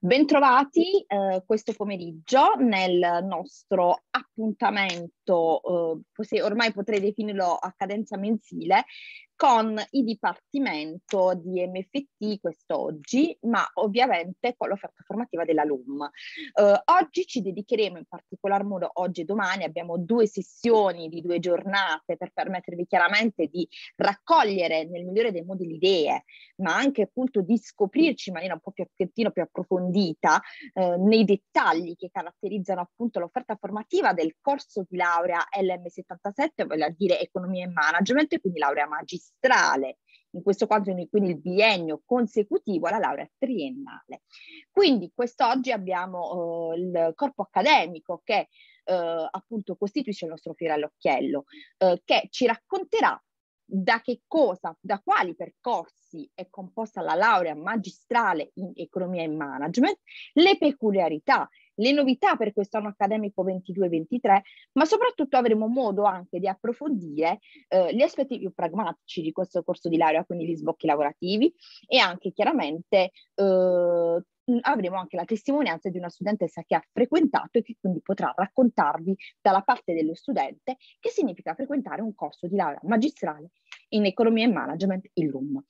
Bentrovati eh, questo pomeriggio nel nostro appuntamento, eh, ormai potrei definirlo a cadenza mensile, con il dipartimento di MFT quest'oggi, ma ovviamente con l'offerta formativa della LUM. Eh, oggi ci dedicheremo in particolar modo, oggi e domani, abbiamo due sessioni di due giornate per permettervi chiaramente di raccogliere nel migliore dei modi le idee, ma anche appunto di scoprirci in maniera un po' più, più approfondita eh, nei dettagli che caratterizzano appunto l'offerta formativa del corso di laurea LM77, vale a dire economia e management, quindi laurea magistrale magistrale, in questo caso quindi il biennio consecutivo alla laurea triennale. Quindi quest'oggi abbiamo eh, il corpo accademico che eh, appunto costituisce il nostro fiore all'occhiello, eh, che ci racconterà da che cosa, da quali percorsi è composta la laurea magistrale in economia e management, le peculiarità le novità per quest'anno accademico 22-23, ma soprattutto avremo modo anche di approfondire eh, gli aspetti più pragmatici di questo corso di laurea, quindi gli sbocchi lavorativi e anche chiaramente eh, avremo anche la testimonianza di una studentessa che ha frequentato e che quindi potrà raccontarvi dalla parte dello studente che significa frequentare un corso di laurea magistrale in economia e management, il LUM.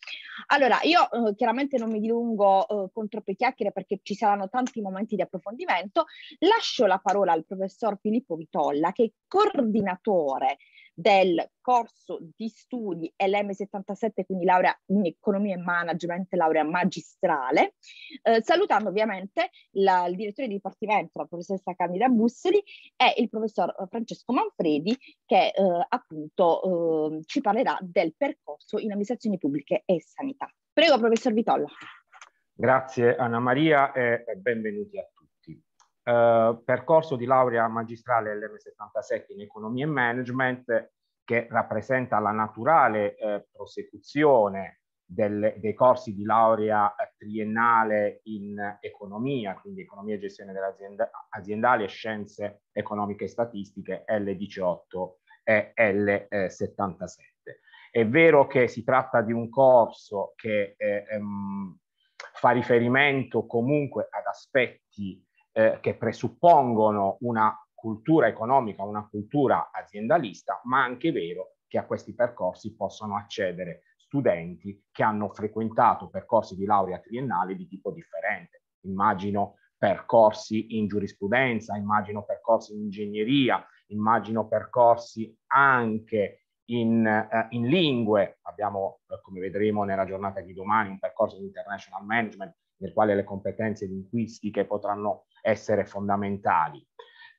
Allora, io eh, chiaramente non mi dilungo eh, con troppe chiacchiere perché ci saranno tanti momenti di approfondimento, lascio la parola al professor Filippo Vitolla che è coordinatore del corso di studi LM77, quindi laurea in economia e management, laurea magistrale, eh, salutando ovviamente la, il direttore di dipartimento, la professoressa Candida Busseri e il professor eh, Francesco Manfredi che eh, appunto eh, ci parlerà del percorso in amministrazioni pubbliche e sanità. Prego professor Vitolla. Grazie Anna Maria e benvenuti a tutti eh, percorso di laurea magistrale LM77 in economia e management che rappresenta la naturale eh, prosecuzione del, dei corsi di laurea eh, triennale in economia, quindi economia e gestione dell'azienda aziendale, scienze economiche e statistiche L18 e L77. È vero che si tratta di un corso che eh, ehm, fa riferimento comunque ad aspetti eh, che presuppongono una cultura economica, una cultura aziendalista, ma anche vero che a questi percorsi possono accedere studenti che hanno frequentato percorsi di laurea triennale di tipo differente. Immagino percorsi in giurisprudenza, immagino percorsi in ingegneria, immagino percorsi anche in, eh, in lingue. Abbiamo, eh, come vedremo nella giornata di domani, un percorso di international management nel quale le competenze linguistiche potranno essere fondamentali.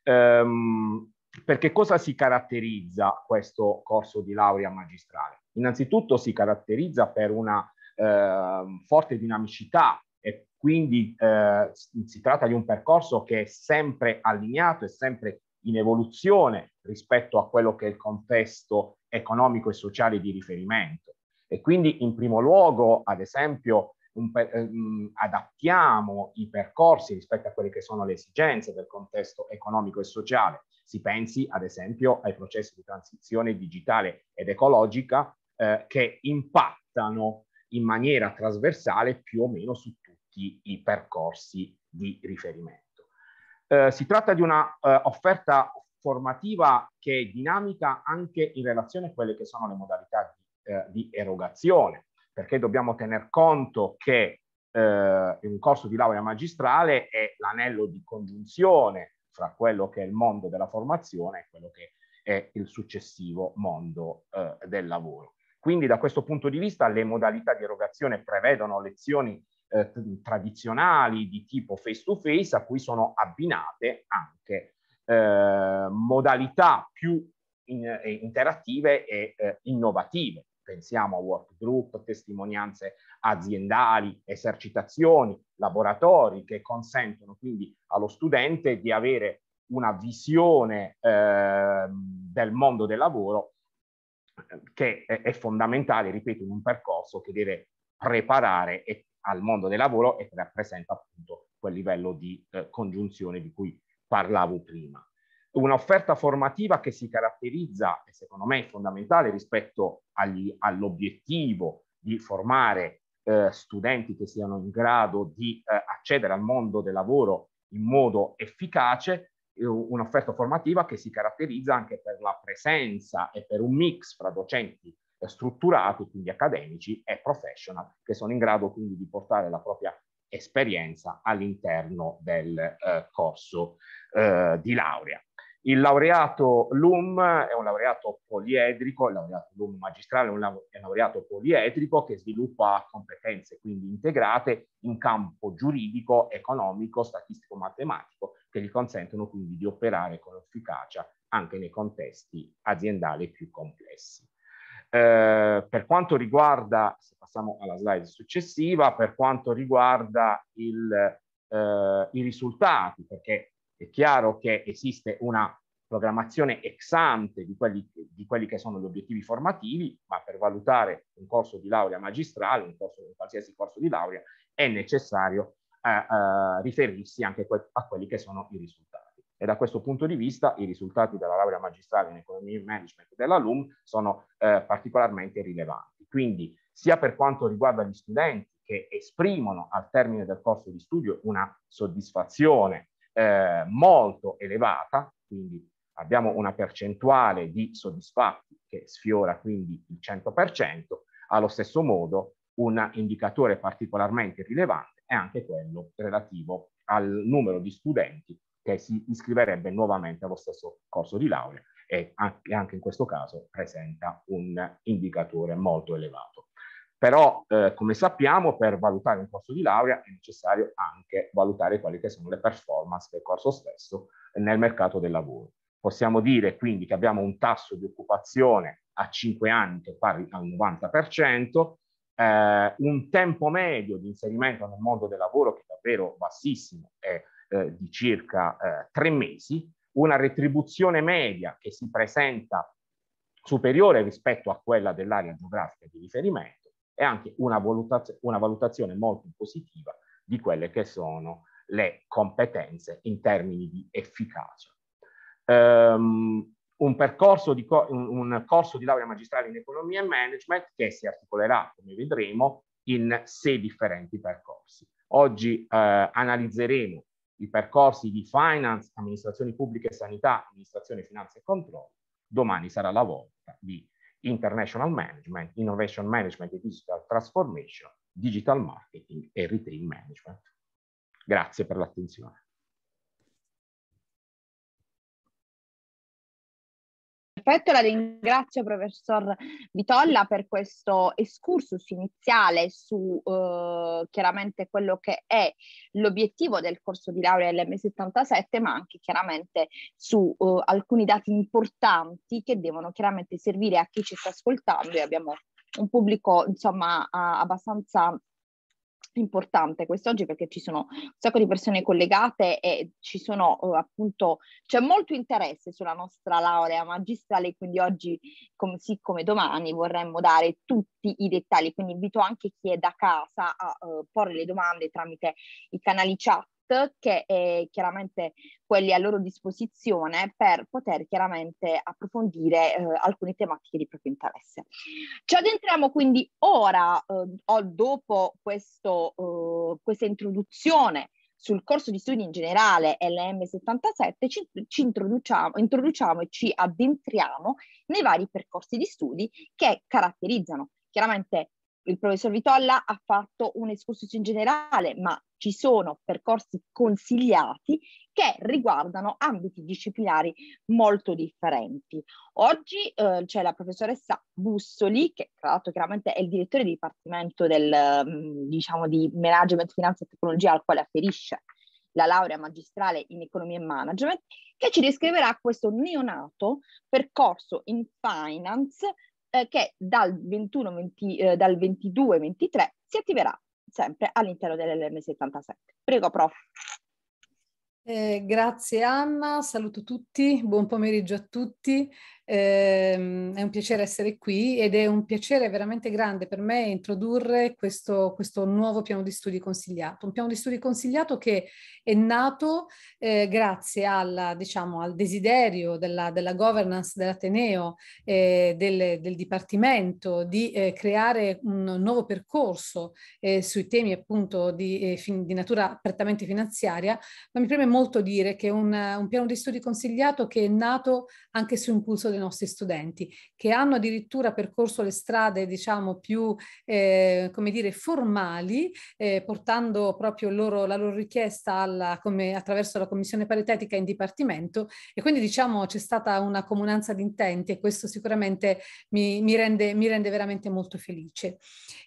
Um, perché cosa si caratterizza questo corso di laurea magistrale? Innanzitutto si caratterizza per una eh, forte dinamicità e quindi eh, si tratta di un percorso che è sempre allineato, e sempre in evoluzione rispetto a quello che è il contesto economico e sociale di riferimento. E quindi in primo luogo, ad esempio, un, um, adattiamo i percorsi rispetto a quelle che sono le esigenze del contesto economico e sociale. Si pensi ad esempio ai processi di transizione digitale ed ecologica eh, che impattano in maniera trasversale più o meno su tutti i percorsi di riferimento. Eh, si tratta di una eh, offerta formativa che è dinamica anche in relazione a quelle che sono le modalità di, eh, di erogazione perché dobbiamo tener conto che eh, un corso di laurea magistrale è l'anello di congiunzione fra quello che è il mondo della formazione e quello che è il successivo mondo eh, del lavoro. Quindi da questo punto di vista le modalità di erogazione prevedono lezioni eh, tradizionali di tipo face to face a cui sono abbinate anche eh, modalità più in, eh, interattive e eh, innovative pensiamo a work group, testimonianze aziendali, esercitazioni, laboratori che consentono quindi allo studente di avere una visione eh, del mondo del lavoro ehm, che è fondamentale, ripeto, in un percorso che deve preparare e, al mondo del lavoro e che rappresenta appunto quel livello di eh, congiunzione di cui parlavo prima un'offerta formativa che si caratterizza, e secondo me è fondamentale rispetto all'obiettivo di formare eh, studenti che siano in grado di eh, accedere al mondo del lavoro in modo efficace, eh, un'offerta formativa che si caratterizza anche per la presenza e per un mix fra docenti eh, strutturati, quindi accademici e professional, che sono in grado quindi di portare la propria esperienza all'interno del eh, corso eh, di laurea. Il laureato LUM è un laureato poliedrico, il laureato LUM magistrale è un laureato poliedrico che sviluppa competenze quindi integrate in campo giuridico, economico, statistico, matematico, che gli consentono quindi di operare con efficacia anche nei contesti aziendali più complessi. Eh, per quanto riguarda, se passiamo alla slide successiva, per quanto riguarda il, eh, i risultati, perché è chiaro che esiste una programmazione ex ante di quelli, di quelli, che sono gli obiettivi formativi, ma per valutare un corso di laurea magistrale, un, corso, un qualsiasi corso di laurea, è necessario eh, eh, riferirsi anche que a quelli che sono i risultati. E da questo punto di vista i risultati della laurea magistrale in economia e management della dell'alum sono eh, particolarmente rilevanti. Quindi sia per quanto riguarda gli studenti che esprimono al termine del corso di studio una soddisfazione eh, molto elevata, quindi abbiamo una percentuale di soddisfatti che sfiora quindi il 100%, allo stesso modo un indicatore particolarmente rilevante è anche quello relativo al numero di studenti che si iscriverebbe nuovamente allo stesso corso di laurea e anche in questo caso presenta un indicatore molto elevato però eh, come sappiamo per valutare un corso di laurea è necessario anche valutare quali che sono le performance del corso stesso nel mercato del lavoro. Possiamo dire quindi che abbiamo un tasso di occupazione a 5 anni che è pari al 90%, eh, un tempo medio di inserimento nel mondo del lavoro che è davvero bassissimo è eh, di circa 3 eh, mesi, una retribuzione media che si presenta superiore rispetto a quella dell'area geografica di riferimento, e anche una, valutaz una valutazione molto positiva di quelle che sono le competenze in termini di efficacia. Um, un, percorso di co un corso di laurea magistrale in economia e management che si articolerà, come vedremo, in sei differenti percorsi. Oggi eh, analizzeremo i percorsi di finance, amministrazioni pubbliche e sanità, amministrazione, finanza e controllo. Domani sarà la volta di International Management, Innovation Management e Digital Transformation, Digital Marketing e Retail Management. Grazie per l'attenzione. perfetto, la ringrazio professor Vitolla per questo excursus iniziale su eh, chiaramente quello che è l'obiettivo del corso di laurea LM77, ma anche chiaramente su eh, alcuni dati importanti che devono chiaramente servire a chi ci sta ascoltando e abbiamo un pubblico insomma abbastanza importante quest'oggi perché ci sono un sacco di persone collegate e ci sono eh, appunto c'è molto interesse sulla nostra laurea magistrale quindi oggi com- come domani vorremmo dare tutti i dettagli quindi invito anche chi è da casa a eh, porre le domande tramite i canali chat che è chiaramente quelli a loro disposizione per poter chiaramente approfondire eh, alcune tematiche di proprio interesse. Ci addentriamo quindi ora, eh, dopo questo, eh, questa introduzione sul corso di studi in generale LM77 ci, ci introduciamo, introduciamo e ci addentriamo nei vari percorsi di studi che caratterizzano chiaramente il professor Vitolla ha fatto un'escursus generale, ma ci sono percorsi consigliati che riguardano ambiti disciplinari molto differenti. Oggi eh, c'è la professoressa Bussoli, che tra l'altro chiaramente è il direttore di dipartimento del, mm, diciamo, di management, finanza e tecnologia al quale afferisce la laurea magistrale in economia e management, che ci descriverà questo neonato percorso in finance eh, che dal 22 23 eh, si attiverà sempre all'interno dell'LM77. Prego, prof. Eh, grazie Anna, saluto tutti, buon pomeriggio a tutti. Ehm, è un piacere essere qui ed è un piacere veramente grande per me introdurre questo, questo nuovo piano di studi consigliato, un piano di studi consigliato che è nato eh, grazie alla, diciamo, al desiderio della, della governance dell'Ateneo, eh, del, del, Dipartimento, di eh, creare un nuovo percorso eh, sui temi appunto di, eh, fin, di, natura prettamente finanziaria, ma mi preme molto dire che è un, un piano di studi consigliato che è nato anche su impulso del dei nostri studenti, che hanno addirittura percorso le strade, diciamo, più, eh, come dire, formali, eh, portando proprio loro, la loro richiesta alla, come, attraverso la commissione paritetica in dipartimento e quindi diciamo c'è stata una comunanza di intenti e questo sicuramente mi, mi, rende, mi rende veramente molto felice.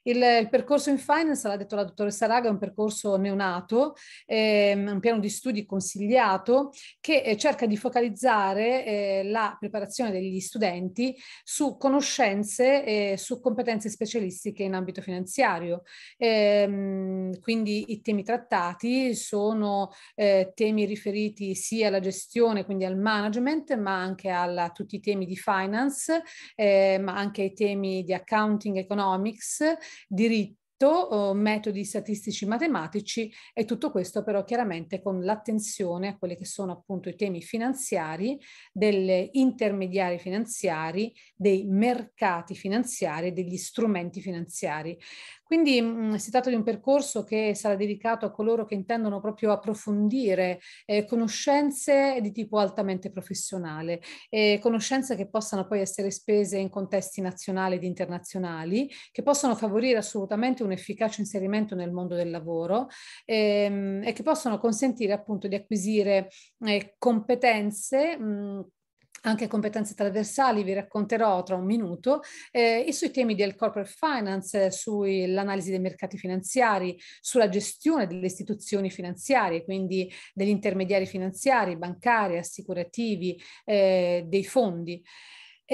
Il, il percorso in finance, l'ha detto la dottoressa Raga, è un percorso neonato, ehm, un piano di studi consigliato che eh, cerca di focalizzare eh, la preparazione degli gli studenti su conoscenze e su competenze specialistiche in ambito finanziario. Ehm, quindi i temi trattati sono eh, temi riferiti sia alla gestione, quindi al management, ma anche alla, a tutti i temi di finance, eh, ma anche ai temi di accounting economics, diritto detto, metodi statistici matematici e tutto questo però chiaramente con l'attenzione a quelli che sono appunto i temi finanziari, degli intermediari finanziari, dei mercati finanziari, degli strumenti finanziari. Quindi mh, mhmm, si tratta di un percorso che sarà dedicato a coloro che intendono proprio approfondire eh, conoscenze di tipo altamente professionale, eh, conoscenze che possano poi essere spese in contesti nazionali ed internazionali, che possono favorire assolutamente un efficace inserimento nel mondo del lavoro ehm, e che possono consentire appunto di acquisire eh, competenze mh, mhmm, anche competenze trasversali, vi racconterò tra un minuto, eh, e sui temi del corporate finance, eh, sull'analisi dei mercati finanziari, sulla gestione delle istituzioni finanziarie, quindi degli intermediari finanziari, bancari, assicurativi, eh, dei fondi.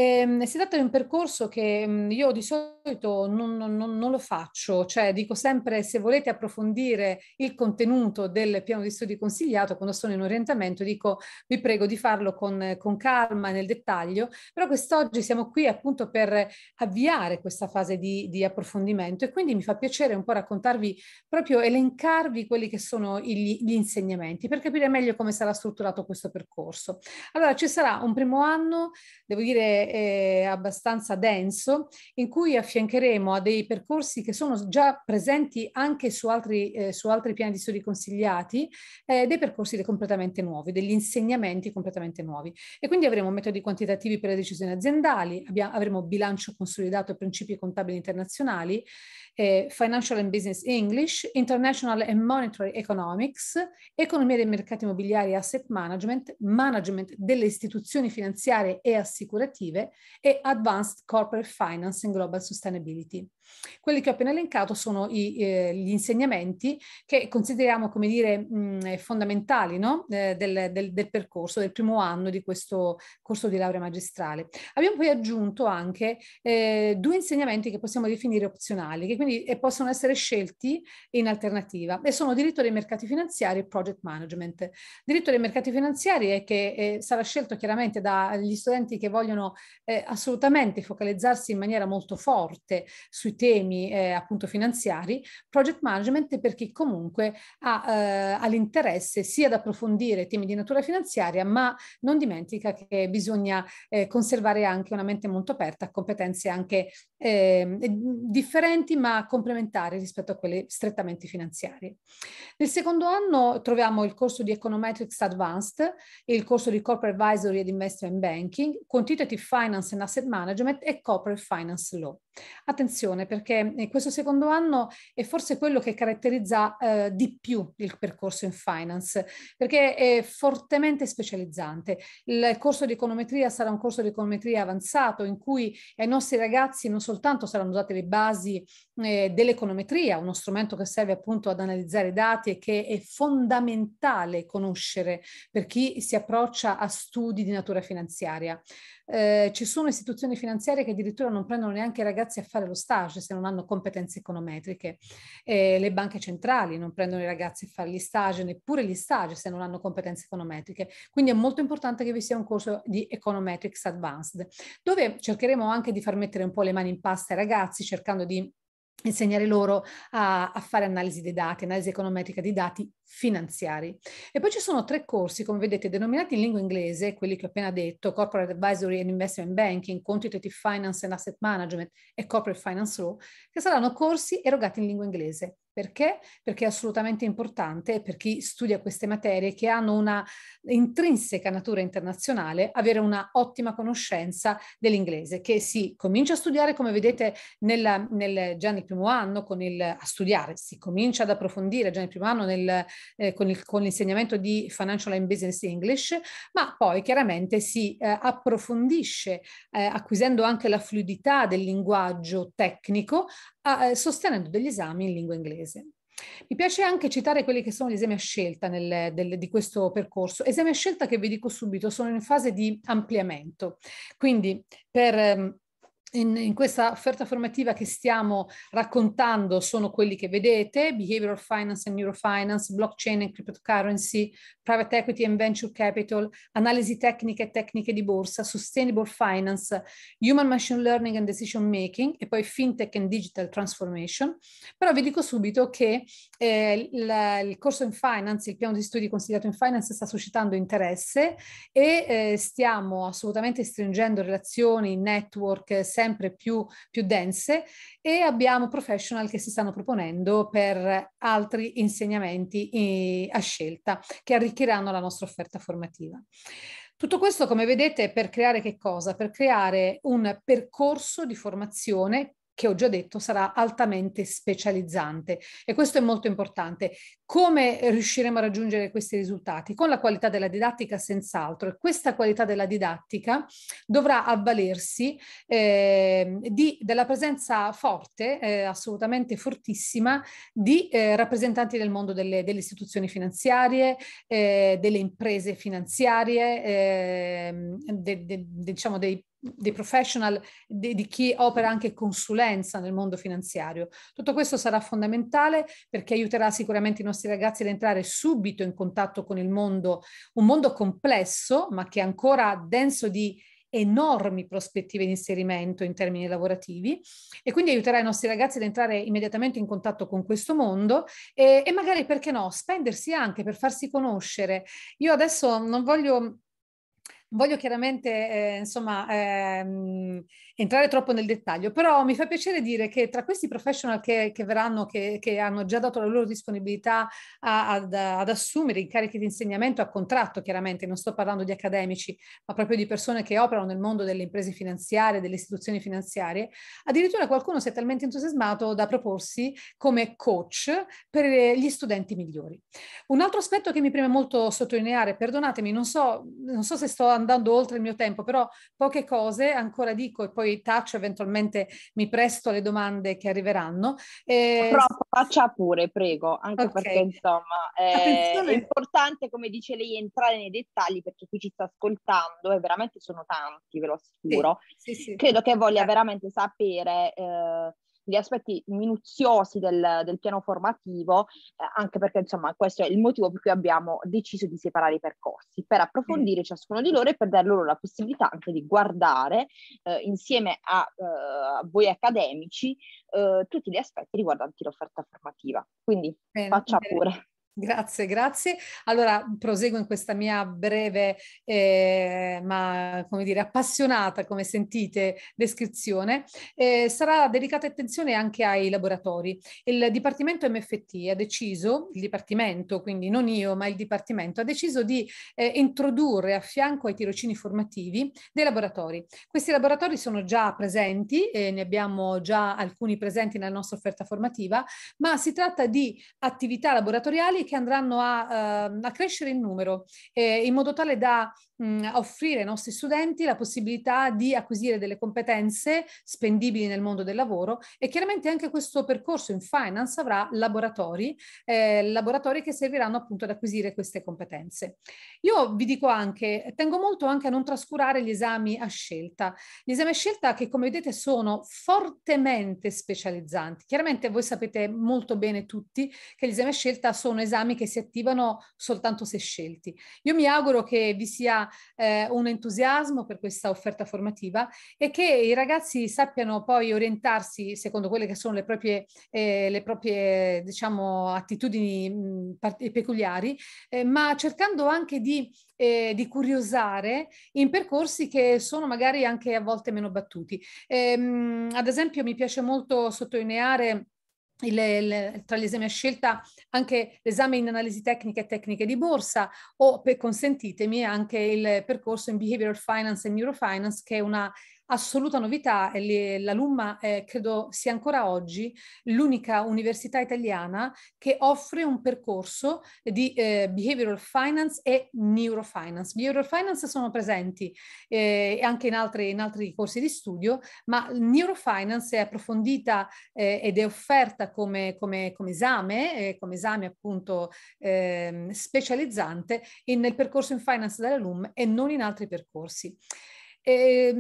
Eh, si tratta di un percorso che mm, io di solito non, non, non, lo faccio, cioè dico sempre se volete approfondire il contenuto del piano di studi consigliato quando sono in orientamento, dico vi prego di farlo con, con calma nel dettaglio, però quest'oggi siamo qui appunto per avviare questa fase di, di, approfondimento e quindi mi fa piacere un po' raccontarvi, proprio elencarvi quelli che sono gli, gli insegnamenti per capire meglio come sarà strutturato questo percorso. Allora ci sarà un primo anno, devo dire eh, abbastanza denso in cui affiancheremo a dei percorsi che sono già presenti anche su altri, eh, su altri piani di studi consigliati, eh, dei percorsi completamente nuovi, degli insegnamenti completamente nuovi. E quindi avremo metodi quantitativi per le decisioni aziendali, avremo bilancio consolidato e principi contabili internazionali, eh, Financial and Business English, International and Monetary Economics, Economia dei mercati immobiliari e Asset Management, Management delle istituzioni finanziarie e assicurative e Advanced Corporate Finance and Global Sustainability. Quelli che ho appena elencato sono i, eh, gli insegnamenti che consideriamo, come dire, mh, mm, eh, fondamentali no? eh, del, del, del, percorso, del primo anno di questo corso di laurea magistrale. Abbiamo poi aggiunto anche eh, due insegnamenti che possiamo definire opzionali, che quindi eh, possono essere scelti in alternativa, e sono diritto dei mercati finanziari e project management. Diritto dei mercati finanziari è che eh, sarà scelto chiaramente dagli studenti che vogliono assolutamente focalizzarsi in maniera molto forte sui temi eh, appunto finanziari, project management per chi comunque ha, eh, ha l'interesse sia ad approfondire temi di natura finanziaria, ma non dimentica che bisogna eh, conservare anche una mente molto aperta a competenze anche eh, differenti ma complementari rispetto a quelle strettamente finanziarie. Nel secondo anno troviamo il corso di Econometrics Advanced, il corso di Corporate Advisory ed Investment Banking, Quantitative Finance and Asset Management e Corporate Finance Law. Attenzione perché eh, questo secondo anno è forse quello che caratterizza eh, di più il percorso in finance perché è fortemente specializzante. Il corso di econometria sarà un corso di econometria avanzato in cui ai nostri ragazzi non soltanto saranno date le basi eh, dell'econometria, uno strumento che serve appunto ad analizzare i dati e che è fondamentale conoscere per chi si approccia a studi di natura finanziaria, eh, ci sono istituzioni finanziarie che addirittura non prendono neanche i ragazzi a fare lo stage se non hanno competenze econometriche, eh, le banche centrali non prendono i ragazzi a fare gli stage, neppure gli stage se non hanno competenze econometriche, quindi è molto importante che vi sia un corso di Econometrics Advanced, dove cercheremo anche di far mettere un po' le mani in pasta ai ragazzi cercando di insegnare loro a, a, fare analisi dei dati, analisi econometrica dei dati finanziari. E poi ci sono tre corsi, come vedete, denominati in lingua inglese, quelli che ho appena detto, Corporate Advisory and Investment Banking, Quantitative Finance and Asset Management e Corporate Finance Law, che saranno corsi erogati in lingua inglese. Perché? Perché è assolutamente importante per chi studia queste materie che hanno una intrinseca natura internazionale avere una ottima conoscenza dell'inglese che si comincia a studiare come vedete nella, nel, già nel primo anno con il, a studiare, si comincia ad approfondire già nel primo anno nel, eh, con, il, con, l'insegnamento di Financial and Business English, ma poi chiaramente si eh, approfondisce eh, acquisendo anche la fluidità del linguaggio tecnico, a, eh, sostenendo degli esami in lingua inglese. Mi piace anche citare quelli che sono gli esami a scelta nel, del, di questo percorso. Esami a scelta che vi dico subito sono in fase di ampliamento, quindi per ehm, in, in, questa offerta formativa che stiamo raccontando sono quelli che vedete, Behavioral Finance and Neurofinance, Blockchain and Cryptocurrency, Private Equity and Venture Capital, Analisi tecniche e tecniche di borsa, Sustainable Finance, Human Machine Learning and Decision Making e poi Fintech and Digital Transformation. Però vi dico subito che eh, la, il corso in Finance, il piano di studi consigliato in Finance sta suscitando interesse e eh, stiamo assolutamente stringendo relazioni, network, sempre più, più dense e abbiamo professional che si stanno proponendo per altri insegnamenti eh, a scelta che arricchiranno la nostra offerta formativa. Tutto questo, come vedete, per creare che cosa? Per creare un percorso di formazione che ho già detto sarà altamente specializzante e questo è molto importante. Come riusciremo a raggiungere questi risultati? Con la qualità della didattica senz'altro e questa qualità della didattica dovrà avvalersi eh, di, della presenza forte, eh, assolutamente fortissima, di eh, rappresentanti del mondo delle, delle istituzioni finanziarie, eh, delle imprese finanziarie, ehm, de, de, diciamo dei dei professional, di, di, chi opera anche consulenza nel mondo finanziario. Tutto questo sarà fondamentale perché aiuterà sicuramente i nostri ragazzi ad entrare subito in contatto con il mondo, un mondo complesso ma che è ancora denso di enormi prospettive di inserimento in termini lavorativi e quindi aiuterà i nostri ragazzi ad entrare immediatamente in contatto con questo mondo e, e magari perché no, spendersi anche per farsi conoscere. Io adesso non voglio Voglio chiaramente, eh, insomma, ehm, entrare troppo nel dettaglio, però mi fa piacere dire che tra questi professional che, che verranno, che, che, hanno già dato la loro disponibilità a, ad, ad, assumere incarichi di insegnamento a contratto, chiaramente non sto parlando di accademici, ma proprio di persone che operano nel mondo delle imprese finanziarie, delle istituzioni finanziarie, addirittura qualcuno si è talmente entusiasmato da proporsi come coach per gli studenti migliori. Un altro aspetto che mi preme molto sottolineare, perdonatemi, non so, non so se sto andando oltre il mio tempo, però poche cose ancora dico e poi poi taccio, eventualmente mi presto alle domande che arriveranno. Eh, Purtroppo faccia pure, prego, anche okay. perché insomma è, è importante, come dice lei, entrare nei dettagli perché chi ci sta ascoltando, e veramente sono tanti, ve lo assicuro, sì, sì, sì. credo che voglia certo. veramente sapere... Eh, gli aspetti minuziosi del, del piano formativo, eh, anche perché insomma questo è il motivo per cui abbiamo deciso di separare i percorsi, per approfondire mm. ciascuno di loro e per dar loro la possibilità anche di guardare eh, insieme a, eh, a, voi accademici eh, tutti gli aspetti riguardanti l'offerta formativa. Quindi bene, faccia bene. pure. Grazie, grazie. Allora proseguo in questa mia breve, eh, ma come dire, appassionata, come sentite, descrizione. Eh, sarà dedicata attenzione anche ai laboratori. Il Dipartimento MFT ha deciso, il Dipartimento, quindi non io, ma il Dipartimento, ha deciso di eh, introdurre a fianco ai tirocini formativi dei laboratori. Questi laboratori sono già presenti, eh, ne abbiamo già alcuni presenti nella nostra offerta formativa, ma si tratta di attività laboratoriali che andranno a, uh, a crescere in numero, eh, in modo tale da mh, offrire ai nostri studenti la possibilità di acquisire delle competenze spendibili nel mondo del lavoro e chiaramente anche questo percorso in finance avrà laboratori, eh, laboratori che serviranno appunto ad acquisire queste competenze. Io vi dico anche, tengo molto anche a non trascurare gli esami a scelta, gli esami a scelta che come vedete sono fortemente specializzanti. Chiaramente voi sapete molto bene tutti che gli esami a scelta sono esami esami che si attivano soltanto se scelti. Io mi auguro che vi sia eh, un entusiasmo per questa offerta formativa e che i ragazzi sappiano poi orientarsi secondo quelle che sono le proprie, eh, le proprie diciamo, attitudini mh, mm, peculiari, eh, ma cercando anche di, eh, di, curiosare in percorsi che sono magari anche a volte meno battuti. Ehm, ad esempio mi piace molto sottolineare il, il, tra gli esami a scelta anche l'esame in analisi tecnica e tecniche di borsa o per, consentitemi anche il percorso in behavioral finance e neurofinance che è una assoluta novità e la LUMMA eh, credo sia ancora oggi l'unica università italiana che offre un percorso di eh, behavioral finance e neurofinance. Behavioral finance sono presenti eh, anche in altri, in altri corsi di studio, ma neurofinance è approfondita eh, ed è offerta come, come, come esame, eh, come esame appunto ehm, specializzante in, nel percorso in finance della LUM e non in altri percorsi. Eh,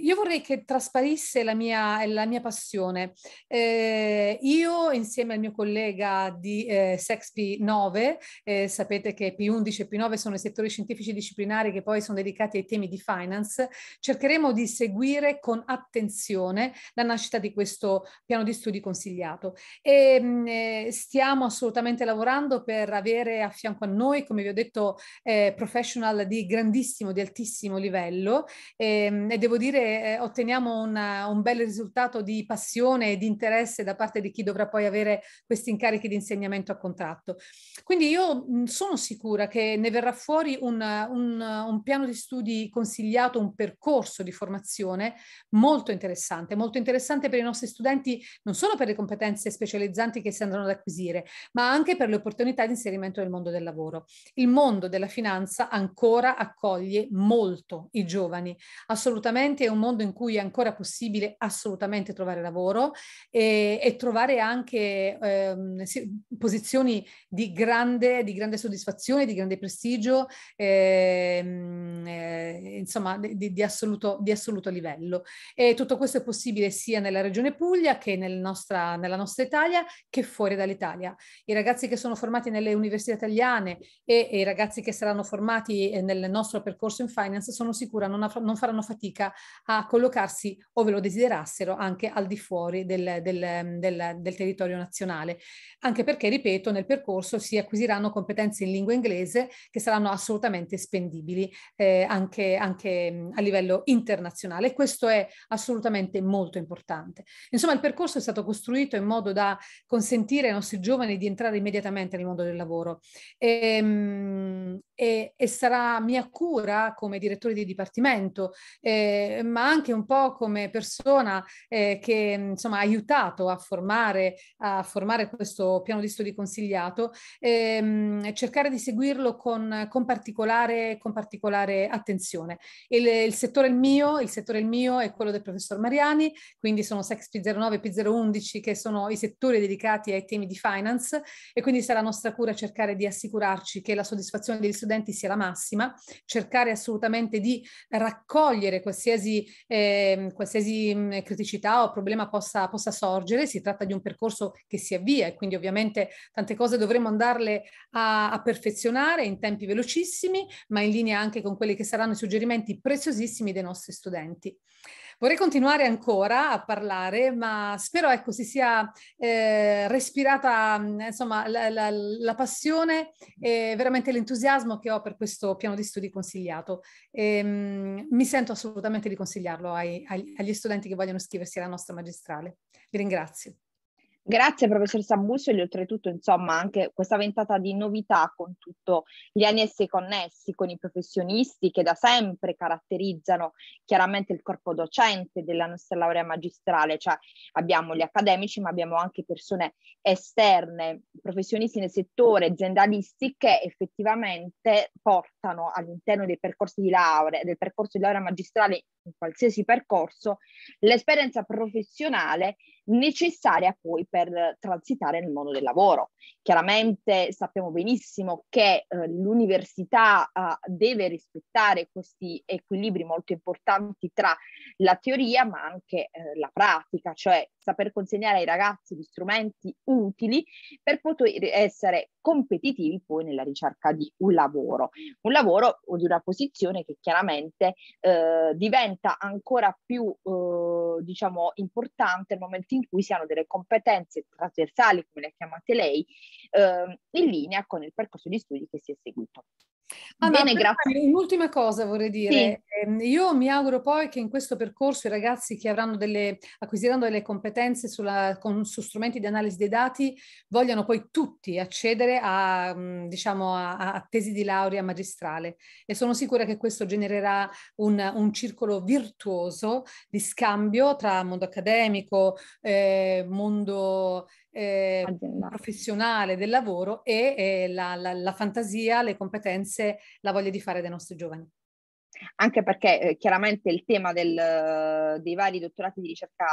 io vorrei che trasparisse la mia, la mia passione. Eh, io insieme al mio collega di eh, Sex P9, eh, sapete che P11 e P9 sono i settori scientifici disciplinari che poi sono dedicati ai temi di finance, cercheremo di seguire con attenzione la nascita di questo piano di studi consigliato. E, ehm, eh, stiamo assolutamente lavorando per avere a fianco a noi, come vi ho detto, eh, professional di grandissimo, di altissimo livello e, ehm, e devo dire eh, otteniamo una, un bel risultato di passione e di interesse da parte di chi dovrà poi avere questi incarichi di insegnamento a contratto. Quindi io mh, sono sicura che ne verrà fuori un, un, un piano di studi consigliato, un percorso di formazione molto interessante, molto interessante per i nostri studenti non solo per le competenze specializzanti che si andranno ad acquisire, ma anche per le opportunità di inserimento nel mondo del lavoro. Il mondo della finanza ancora accoglie molto i giovani italiani. Assolutamente è un mondo in cui è ancora possibile assolutamente trovare lavoro e, e trovare anche ehm, posizioni di grande, di grande, soddisfazione, di grande prestigio, ehm, eh, insomma di, di, assoluto, di, assoluto, livello. E tutto questo è possibile sia nella regione Puglia che nel nostra, nella nostra Italia che fuori dall'Italia. I ragazzi che sono formati nelle università italiane e, e i ragazzi che saranno formati eh, nel nostro percorso in finance sono sicura non, non faranno fatica a collocarsi, ove lo desiderassero, anche al di fuori del, del, del, del territorio nazionale. Anche perché, ripeto, nel percorso si acquisiranno competenze in lingua inglese che saranno assolutamente spendibili eh, anche, anche a livello internazionale. E Questo è assolutamente molto importante. Insomma, il percorso è stato costruito in modo da consentire ai nostri giovani di entrare immediatamente nel mondo del lavoro. E, ehm, e, e sarà mia cura come direttore di dipartimento talento, eh, ma anche un po' come persona eh, che insomma, ha aiutato a formare, a formare, questo piano di studi consigliato, ehm, cercare di seguirlo con, con, particolare, con particolare, attenzione. Il, il, settore mio, il, settore mio, è quello del professor Mariani, quindi sono SEX P09 e P011 che sono i settori dedicati ai temi di finance e quindi sarà nostra cura cercare di assicurarci che la soddisfazione degli studenti sia la massima, cercare assolutamente di raccontare raccogliere qualsiasi, eh, qualsiasi mm, criticità o problema possa, possa, sorgere. Si tratta di un percorso che si avvia e quindi ovviamente tante cose dovremo andarle a, a perfezionare in tempi velocissimi, ma in linea anche con quelli che saranno i suggerimenti preziosissimi dei nostri studenti. Vorrei continuare ancora a parlare, ma spero ecco, si sia eh, respirata mm, insomma, la, la, la, passione e veramente l'entusiasmo che ho per questo piano di studi consigliato. E, ehm, mh, mi sento assolutamente di consigliarlo ai, agli studenti che vogliono iscriversi alla nostra magistrale. Vi ringrazio. Grazie professoressa Bussoli, oltretutto insomma anche questa ventata di novità con tutto gli annessi connessi con i professionisti che da sempre caratterizzano chiaramente il corpo docente della nostra laurea magistrale, cioè abbiamo gli accademici ma abbiamo anche persone esterne, professionisti nel settore, aziendalisti che effettivamente portano portano all'interno dei percorsi di laurea, del percorso di laurea magistrale, in qualsiasi percorso, l'esperienza professionale necessaria poi per transitare nel mondo del lavoro. Chiaramente sappiamo benissimo che eh, l'università eh, deve rispettare questi equilibri molto importanti tra la teoria ma anche eh, la pratica, cioè saper consegnare ai ragazzi gli strumenti utili per poter essere competitivi poi nella ricerca di un lavoro, un lavoro o di una posizione che chiaramente eh, diventa ancora più eh, diciamo importante nel momento in cui si hanno delle competenze trasversali, come le ha chiamate lei, eh, in linea con il percorso di studi che si è seguito. Ah, Bene, grazie. Un'ultima cosa vorrei dire. Sì. Ehm, io mi auguro poi che in questo percorso i ragazzi che avranno delle, acquisiranno delle competenze sulla, con, su strumenti di analisi dei dati vogliano poi tutti accedere a, mm, diciamo, a, a tesi di laurea magistrale e sono sicura che questo genererà un, un circolo virtuoso di scambio tra mondo accademico, eh, mondo eh, professionale del lavoro e eh, la, la, la, fantasia, le competenze, la voglia di fare dei nostri giovani. Anche perché eh, chiaramente il tema del, dei vari dottorati di ricerca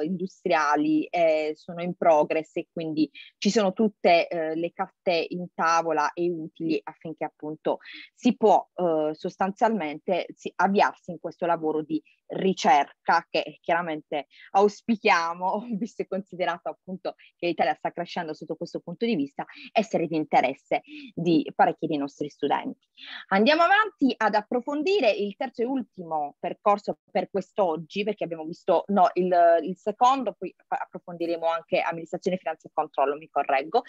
eh, industriali eh, sono in progress e quindi ci sono tutte eh, le carte in tavola e utili affinché appunto si può sostanzialmente si, avviarsi in questo lavoro di ricerca che chiaramente auspichiamo, visto e considerato appunto che l'Italia sta crescendo sotto questo punto di vista, essere di interesse di parecchi dei nostri studenti. Andiamo avanti ad approfondire il terzo e ultimo percorso per quest'oggi, perché abbiamo visto no, il, il secondo, poi approfondiremo anche amministrazione, finanza e controllo, mi correggo.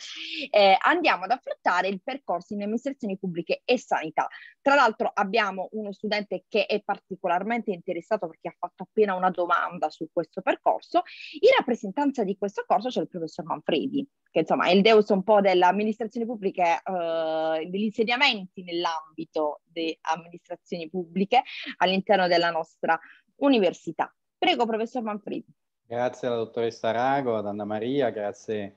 Eh, andiamo ad affrontare il percorso in amministrazioni pubbliche e sanità. Tra l'altro abbiamo uno studente che è particolarmente interessato perché ha fatto appena una domanda su questo percorso, in rappresentanza di questo corso c'è il professor Manfredi, che insomma è il deus un po' delle amministrazioni pubbliche, eh, degli insediamenti nell'ambito delle amministrazioni pubbliche all'interno della nostra università. Prego, professor Manfredi. Grazie alla dottoressa Rago, ad Anna Maria, grazie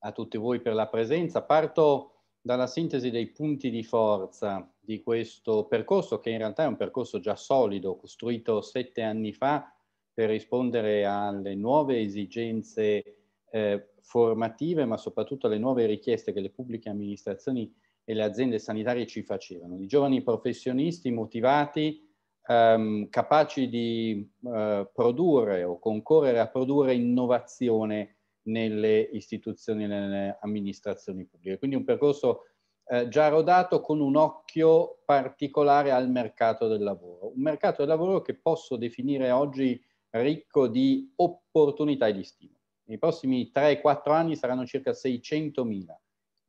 a tutti voi per la presenza. Parto dalla sintesi dei punti di forza di questo percorso, che in realtà è un percorso già solido, costruito sette anni fa per rispondere alle nuove esigenze eh, formative, ma soprattutto alle nuove richieste che le pubbliche amministrazioni e le aziende sanitarie ci facevano, di giovani professionisti motivati, ehm, capaci di eh, produrre o concorrere a produrre innovazione nelle istituzioni e nelle amministrazioni pubbliche. Quindi un percorso eh, già rodato con un occhio particolare al mercato del lavoro. Un mercato del lavoro che posso definire oggi ricco di opportunità e di stimoli. Nei prossimi 3-4 anni saranno circa 600.000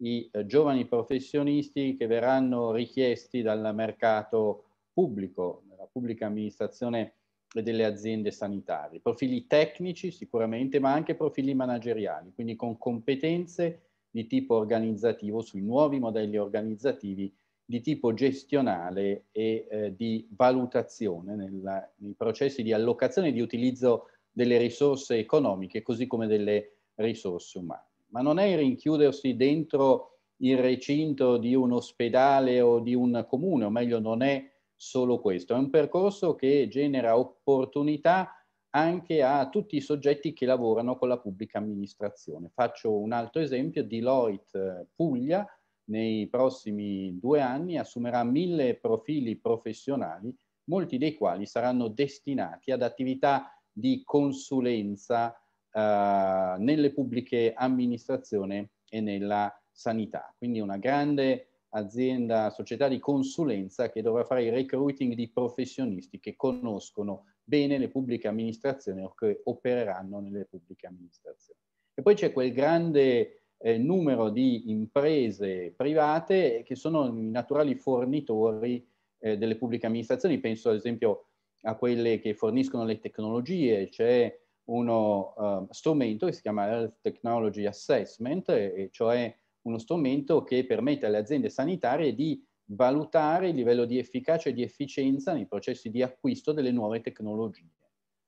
i eh, giovani professionisti che verranno richiesti dal mercato pubblico, dalla pubblica amministrazione e delle aziende sanitarie, profili tecnici sicuramente, ma anche profili manageriali, quindi con competenze di tipo organizzativo sui nuovi modelli organizzativi di tipo gestionale e eh, di valutazione nella, nei processi di allocazione e di utilizzo delle risorse economiche così come delle risorse umane. Ma non è rinchiudersi dentro il recinto di un ospedale o di un comune, o meglio non è solo questo. È un percorso che genera opportunità anche a tutti i soggetti che lavorano con la pubblica amministrazione. Faccio un altro esempio, Deloitte eh, Puglia nei prossimi due anni assumerà mille profili professionali, molti dei quali saranno destinati ad attività di consulenza eh, nelle pubbliche amministrazioni e nella sanità. Quindi una grande azienda, società di consulenza che dovrà fare il recruiting di professionisti che conoscono bene le pubbliche amministrazioni o che opereranno nelle pubbliche amministrazioni. E poi c'è quel grande eh, numero di imprese private che sono i naturali fornitori eh, delle pubbliche amministrazioni, penso ad esempio a quelle che forniscono le tecnologie, c'è uno uh, strumento che si chiama Health Technology Assessment, e cioè uno strumento che permette alle aziende sanitarie di valutare il livello di efficacia e di efficienza nei processi di acquisto delle nuove tecnologie.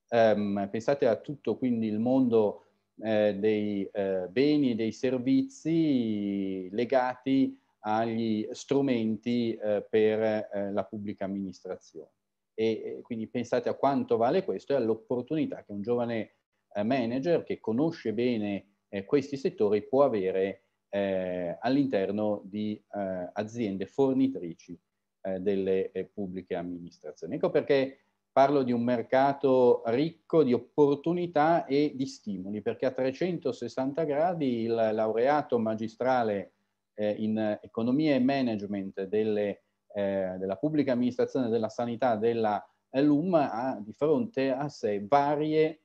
Um, pensate a tutto quindi il mondo eh, dei eh, beni e dei servizi legati agli strumenti eh, per eh, la pubblica amministrazione. E, e, quindi pensate a quanto vale questo e all'opportunità che un giovane eh, manager che conosce bene eh, questi settori può avere eh, all'interno di eh, aziende fornitrici eh, delle eh, pubbliche amministrazioni. Ecco perché parlo di un mercato ricco di opportunità e di stimoli, perché a 360 gradi il laureato magistrale eh, in economia e management delle, eh, della pubblica amministrazione della sanità della LUM ha di fronte a sé varie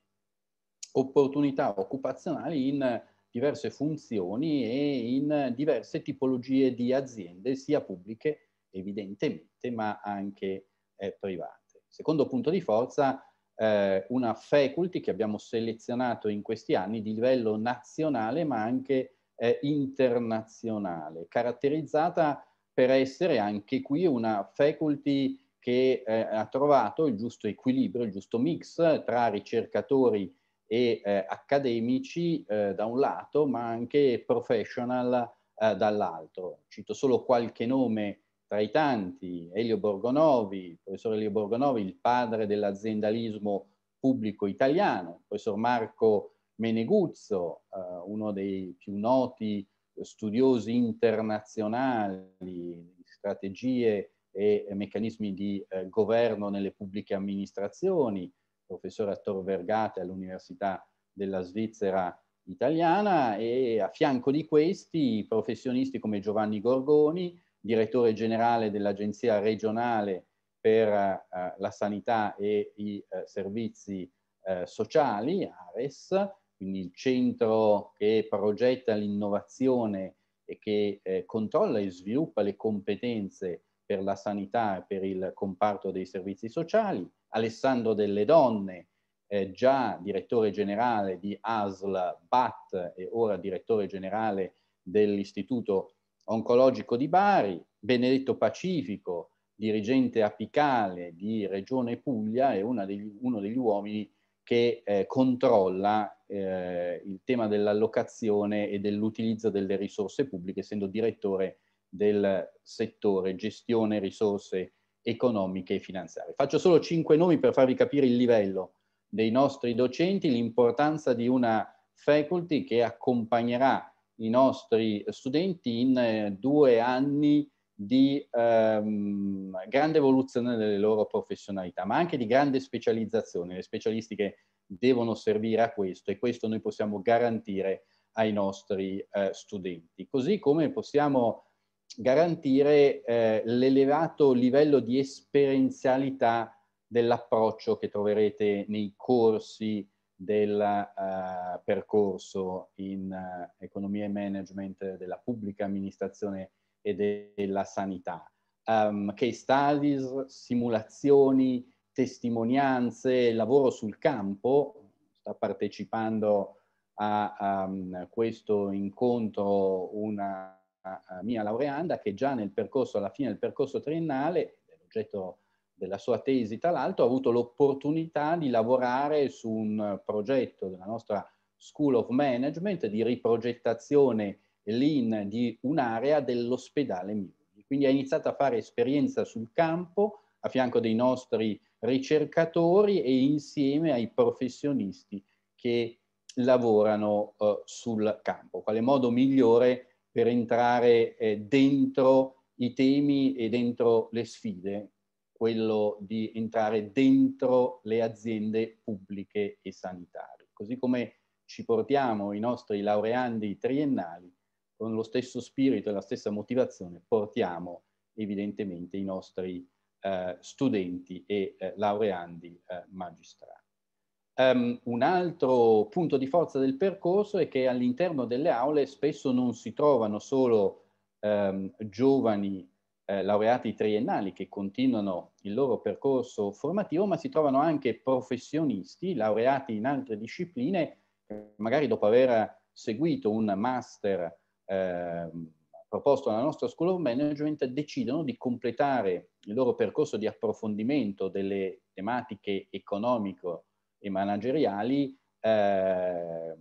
opportunità occupazionali in diverse funzioni e in diverse tipologie di aziende, sia pubbliche evidentemente, ma anche eh, private. Secondo punto di forza, eh, una faculty che abbiamo selezionato in questi anni di livello nazionale, ma anche eh, internazionale, caratterizzata per essere anche qui una faculty che eh, ha trovato il giusto equilibrio, il giusto mix tra ricercatori e eh, accademici eh, da un lato, ma anche professional eh, dall'altro. Cito solo qualche nome tra i tanti, Elio Borgonovi, il professor Elio Borgonovi, il padre dell'aziendalismo pubblico italiano, il professor Marco Meneguzzo, eh, uno dei più noti studiosi internazionali di strategie e meccanismi di eh, governo nelle pubbliche amministrazioni, professore Attor Vergate all'Università della Svizzera italiana e a fianco di questi professionisti come Giovanni Gorgoni, direttore generale dell'Agenzia regionale per eh, la sanità e i eh, servizi eh, sociali, ARES, quindi il centro che progetta l'innovazione e che eh, controlla e sviluppa le competenze per la sanità e per il comparto dei servizi sociali, Alessandro Delle Donne, eh, già direttore generale di ASL BAT e ora direttore generale dell'Istituto Oncologico di Bari, Benedetto Pacifico, dirigente apicale di Regione Puglia e degli, uno degli uomini che eh, controlla eh, il tema dell'allocazione e dell'utilizzo delle risorse pubbliche, essendo direttore del settore gestione risorse economiche e finanziarie. Faccio solo cinque nomi per farvi capire il livello dei nostri docenti, l'importanza di una faculty che accompagnerà i nostri studenti in eh, due anni di ehm, grande evoluzione delle loro professionalità, ma anche di grande specializzazione. Le specialistiche devono servire a questo e questo noi possiamo garantire ai nostri eh, studenti. Così come possiamo garantire eh, l'elevato livello di esperienzialità dell'approccio che troverete nei corsi del uh, percorso in uh, economia e management della pubblica amministrazione e de della sanità. Um, case studies, simulazioni, testimonianze, lavoro sul campo, sta partecipando a, a ehm, questo incontro una mia laureanda che già nel percorso, alla fine del percorso triennale, l'oggetto della sua tesi tra l'altro, ha avuto l'opportunità di lavorare su un progetto della nostra School of Management di riprogettazione lean di un'area dell'ospedale Miuli. Quindi ha iniziato a fare esperienza sul campo a fianco dei nostri ricercatori e insieme ai professionisti che lavorano eh, sul campo. Quale modo migliore per entrare eh, dentro i temi e dentro le sfide, quello di entrare dentro le aziende pubbliche e sanitarie. Così come ci portiamo i nostri laureandi triennali, con lo stesso spirito e la stessa motivazione portiamo evidentemente i nostri eh, studenti e eh, laureandi eh, magistrali. Um, un altro punto di forza del percorso è che all'interno delle aule spesso non si trovano solo um, giovani eh, laureati triennali che continuano il loro percorso formativo, ma si trovano anche professionisti laureati in altre discipline, magari dopo aver seguito un master eh, proposto dalla nostra School of Management, decidono di completare il loro percorso di approfondimento delle tematiche economico e manageriali, eh,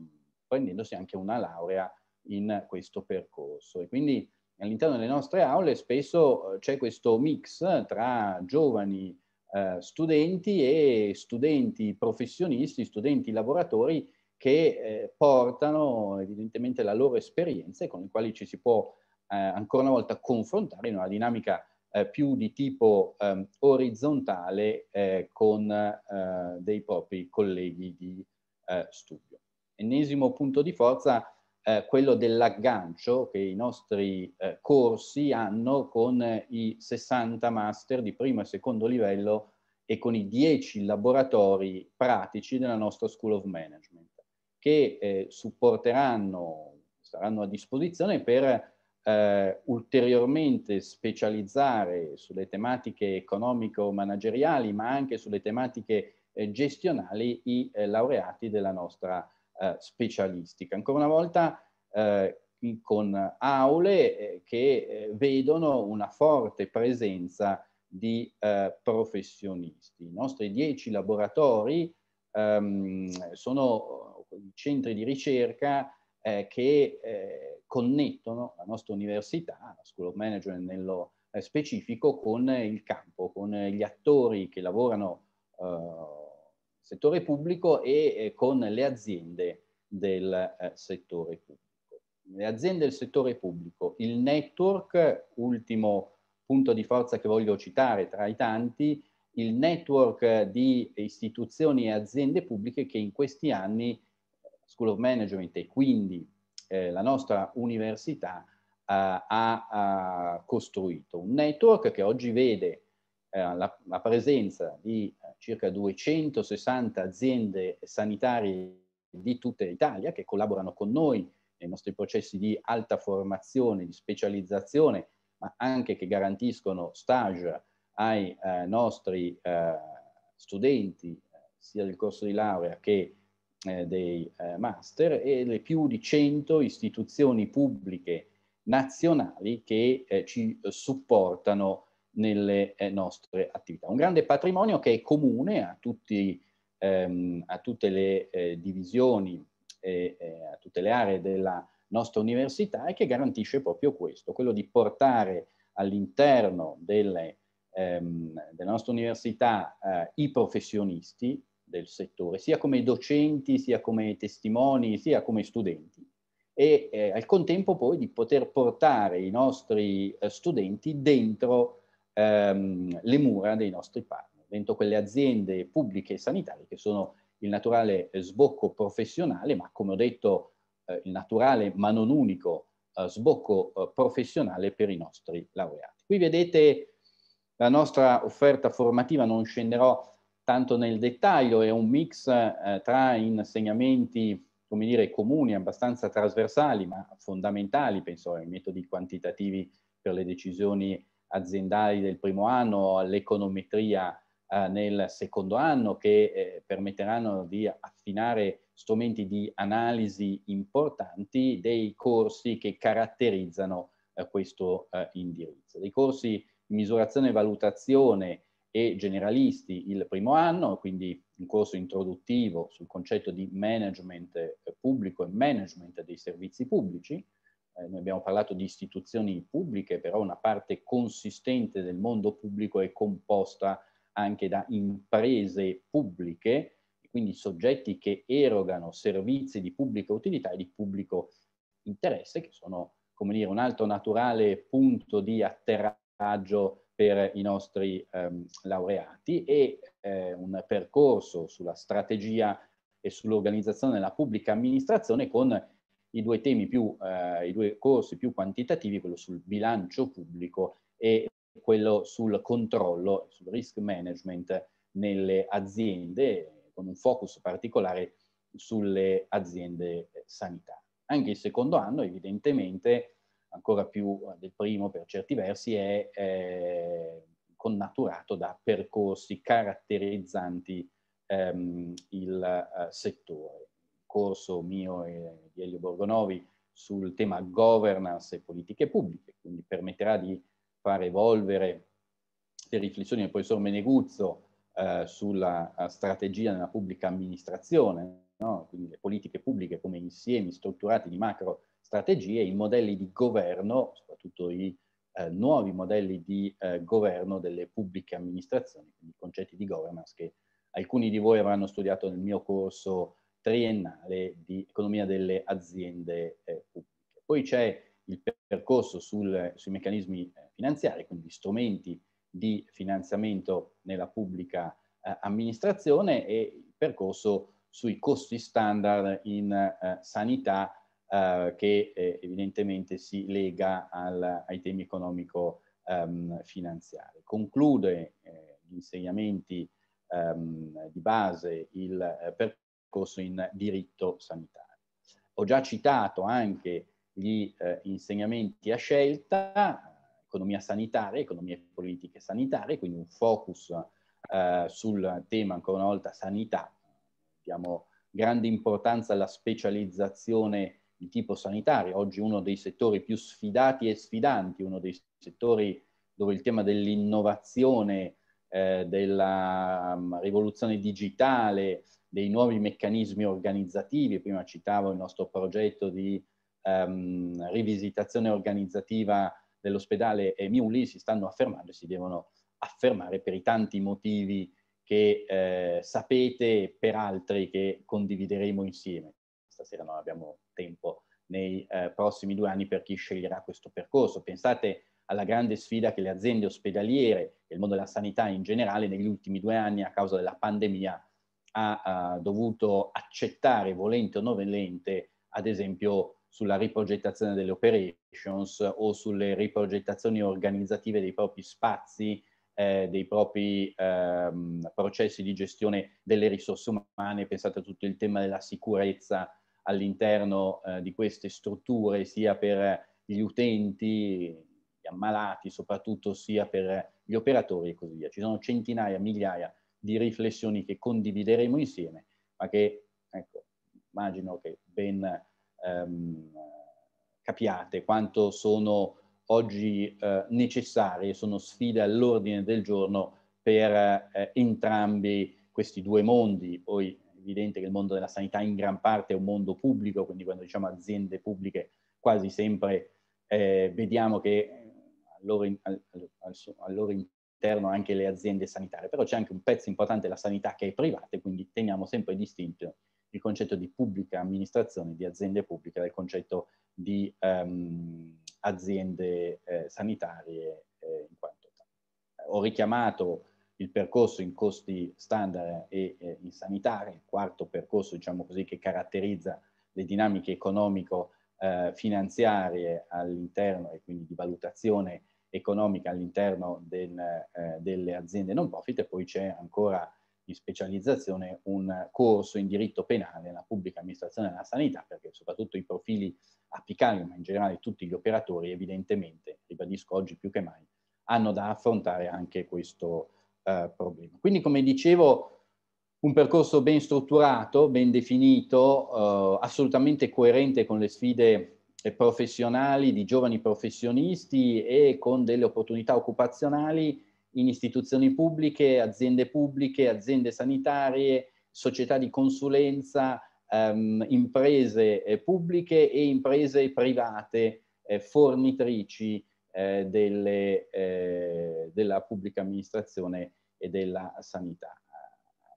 prendendosi anche una laurea in questo percorso. E quindi all'interno delle nostre aule spesso eh, c'è questo mix tra giovani eh, studenti e studenti professionisti, studenti lavoratori che eh, portano evidentemente la loro esperienza e con i quali ci si può eh, ancora una volta confrontare in una dinamica eh, più di tipo eh, orizzontale eh, con eh, dei propri colleghi di eh, studio. Ennesimo punto di forza, eh, quello dell'aggancio che i nostri corsi hanno con i 60 master di primo e secondo livello e con i 10 laboratori pratici della nostra School of Management, che supporteranno, saranno a disposizione per eh, ulteriormente specializzare sulle tematiche economico-manageriali, ma anche sulle tematiche eh, gestionali i eh, laureati della nostra eh, specialistica. Ancora una volta eh, con aule eh, che vedono una forte presenza di professionisti. I nostri dieci laboratori ehm, sono centri di ricerca eh, che eh, connettono la nostra università, la School of Management nello eh, specifico, con il campo, con gli attori che lavorano nel eh, settore pubblico e eh, con le aziende del settore pubblico. Le aziende del settore pubblico, il network, ultimo punto di forza che voglio citare tra i tanti, il network di istituzioni e aziende pubbliche che in questi anni School of Management e quindi eh, la nostra università eh, ha, ha, costruito un network che oggi vede eh, la, la, presenza di eh, circa 260 aziende sanitarie di tutta Italia che collaborano con noi nei nostri processi di alta formazione, di specializzazione, ma anche che garantiscono stage ai eh, nostri eh, studenti, eh, sia del corso di laurea che eh, dei eh, master e le più di 100 istituzioni pubbliche nazionali che eh, ci supportano nelle eh, nostre attività. Un grande patrimonio che è comune a, tutti, ehm, a tutte le eh, divisioni e eh, a tutte le aree della nostra università e che garantisce proprio questo, quello di portare all'interno delle, ehm, della nostra università i professionisti del settore, sia come docenti, sia come testimoni, sia come studenti e eh, al contempo poi di poter portare i nostri eh, studenti dentro ehm, le mura dei nostri partner, dentro quelle aziende pubbliche e sanitarie che sono il naturale sbocco professionale, ma come ho detto eh, il naturale ma non unico eh, sbocco eh, professionale per i nostri laureati. Qui vedete la nostra offerta formativa, non scenderò tanto nel dettaglio, è un mix eh, tra insegnamenti come dire, comuni, abbastanza trasversali, ma fondamentali, penso ai metodi quantitativi per le decisioni aziendali del primo anno, all'econometria eh, nel secondo anno, che eh, permetteranno di affinare strumenti di analisi importanti dei corsi che caratterizzano eh, questo eh, indirizzo. Dei corsi di misurazione e valutazione e generalisti il primo anno, quindi un corso introduttivo sul concetto di management eh, pubblico e management dei servizi pubblici. Eh, noi abbiamo parlato di istituzioni pubbliche, però una parte consistente del mondo pubblico è composta anche da imprese pubbliche, quindi soggetti che erogano servizi di pubblica utilità e di pubblico interesse, che sono come dire, un altro naturale punto di atterraggio per i nostri ehm, laureati e eh, un percorso sulla strategia e sull'organizzazione della pubblica amministrazione con i due temi più, eh, i due corsi più quantitativi, quello sul bilancio pubblico e quello sul controllo, sul risk management nelle aziende, con un focus particolare sulle aziende sanitarie. Anche il secondo anno, evidentemente, ancora più eh, del primo per certi versi, è eh, connaturato da percorsi caratterizzanti ehm, il uh, settore. Il corso mio e di Elio Borgonovi sul tema governance e politiche pubbliche, quindi permetterà di far evolvere le riflessioni del professor Meneguzzo eh, sulla eh, strategia della pubblica amministrazione, no? quindi le politiche pubbliche come insiemi strutturati di macro strategie, i modelli di governo, soprattutto i eh, nuovi modelli di eh, governo delle pubbliche amministrazioni, quindi concetti di governance che alcuni di voi avranno studiato nel mio corso triennale di economia delle aziende eh, pubbliche. Poi c'è il percorso sul, sui meccanismi eh, finanziari, quindi strumenti di finanziamento nella pubblica eh, amministrazione e il percorso sui costi standard in eh, sanità eh, che eh, evidentemente si lega al, ai temi economico-finanziari. Ehm, Conclude eh, gli insegnamenti ehm, di base il eh, percorso in diritto sanitario. Ho già citato anche gli eh, insegnamenti a scelta, economia sanitaria, economia e politiche sanitarie, quindi un focus eh, sul tema ancora una volta sanità. Diamo grande importanza alla specializzazione di tipo sanitario, oggi uno dei settori più sfidati e sfidanti, uno dei settori dove il tema dell'innovazione, eh, della um, rivoluzione digitale, dei nuovi meccanismi organizzativi, prima citavo il nostro progetto di um, rivisitazione organizzativa dell'ospedale Emiuli, si stanno affermando e si devono affermare per i tanti motivi che eh, sapete per altri che condivideremo insieme stasera non abbiamo tempo nei eh, prossimi due anni per chi sceglierà questo percorso. Pensate alla grande sfida che le aziende ospedaliere e il mondo della sanità in generale negli ultimi due anni a causa della pandemia ha, ha dovuto accettare, volente o non volente, ad esempio sulla riprogettazione delle operations o sulle riprogettazioni organizzative dei propri spazi, eh, dei propri ehm, processi di gestione delle risorse umane, pensate a tutto il tema della sicurezza all'interno eh, di queste strutture sia per gli utenti, gli ammalati soprattutto, sia per gli operatori e così via. Ci sono centinaia, migliaia di riflessioni che condivideremo insieme, ma che, ecco, immagino che ben ehm, capiate quanto sono oggi eh, necessarie, sono sfide all'ordine del giorno per eh, entrambi questi due mondi. Poi evidente che il mondo della sanità in gran parte è un mondo pubblico, quindi quando diciamo aziende pubbliche quasi sempre eh, vediamo che al loro, in, al, al, al loro interno anche le aziende sanitarie, però c'è anche un pezzo importante della sanità che è privata, quindi teniamo sempre distinto il concetto di pubblica amministrazione, di aziende pubbliche, dal concetto di um, aziende eh, sanitarie eh, in quanto tale. Ho richiamato il percorso in costi standard e eh, in sanitaria, il quarto percorso diciamo così, che caratterizza le dinamiche economico-finanziarie eh, all'interno e quindi di valutazione economica all'interno del, eh, delle aziende non profit e poi c'è ancora in specializzazione un corso in diritto penale nella pubblica amministrazione e nella sanità perché soprattutto i profili apicali ma in generale tutti gli operatori evidentemente, ribadisco oggi più che mai, hanno da affrontare anche questo, eh, problema. Quindi, come dicevo, un percorso ben strutturato, ben definito, eh, assolutamente coerente con le sfide eh, professionali di giovani professionisti e con delle opportunità occupazionali in istituzioni pubbliche, aziende pubbliche, aziende sanitarie, società di consulenza, ehm, imprese eh, pubbliche e imprese private eh, fornitrici eh, delle, eh, della pubblica amministrazione e della sanità.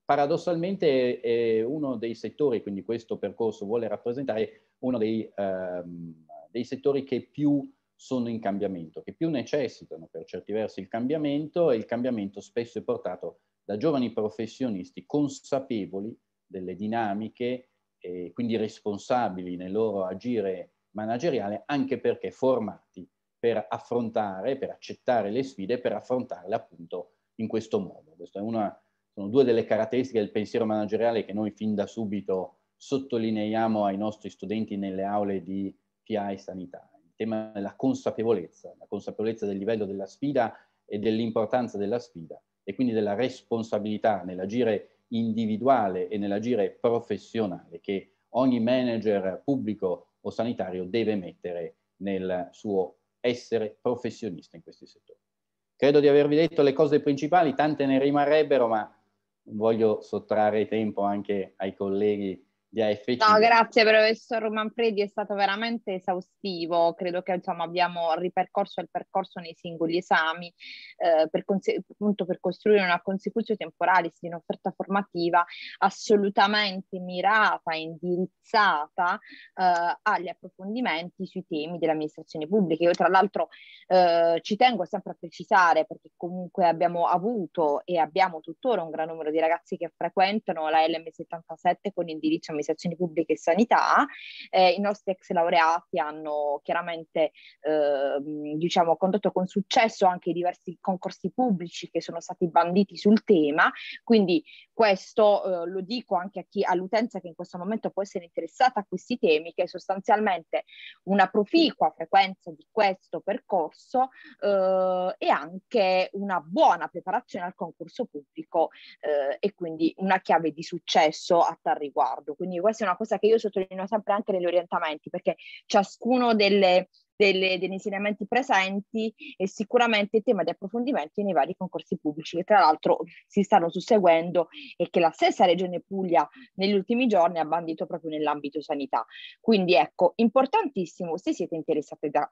Paradossalmente è eh, uno dei settori, quindi questo percorso vuole rappresentare uno dei, ehm, dei settori che più sono in cambiamento, che più necessitano per certi versi il cambiamento e il cambiamento spesso è portato da giovani professionisti consapevoli delle dinamiche e quindi responsabili nel loro agire manageriale anche perché formati per affrontare, per accettare le sfide, per affrontarle appunto in questo modo. Questa è una, sono due delle caratteristiche del pensiero manageriale che noi fin da subito sottolineiamo ai nostri studenti nelle aule di PI sanità. Il tema della consapevolezza, la consapevolezza del livello della sfida e dell'importanza della sfida e quindi della responsabilità nell'agire individuale e nell'agire professionale che ogni manager pubblico o sanitario deve mettere nel suo essere professionista in questi settori. Credo di avervi detto le cose principali, tante ne rimarrebbero, ma voglio sottrarre tempo anche ai colleghi di AFC. No, grazie professor Manfredi, è stato veramente esaustivo, credo che insomma, abbiamo ripercorso il percorso nei singoli esami eh, per, conse- appunto, per costruire una consecutio temporalis di un'offerta formativa assolutamente mirata, e indirizzata eh, agli approfondimenti sui temi dell'amministrazione pubblica. Io tra l'altro eh, ci tengo sempre a precisare perché comunque abbiamo avuto e abbiamo tuttora un gran numero di ragazzi che frequentano la LM77 con indirizzo amministrazioni pubbliche e sanità. Eh, I nostri ex laureati hanno chiaramente eh, diciamo, condotto con successo anche diversi concorsi pubblici che sono stati banditi sul tema, quindi questo eh, lo dico anche a chi, all'utenza che in questo momento può essere interessata a questi temi, che sostanzialmente una proficua frequenza di questo percorso eh, e anche una buona preparazione al concorso pubblico eh, e quindi una chiave di successo a tal riguardo. Quindi questa è una cosa che io sottolineo sempre anche negli orientamenti, perché ciascuno delle delle, degli insegnamenti presenti e sicuramente il tema di approfondimento nei vari concorsi pubblici che tra l'altro si stanno susseguendo e che la stessa Regione Puglia negli ultimi giorni ha bandito proprio nell'ambito sanità. Quindi ecco, importantissimo se siete interessati da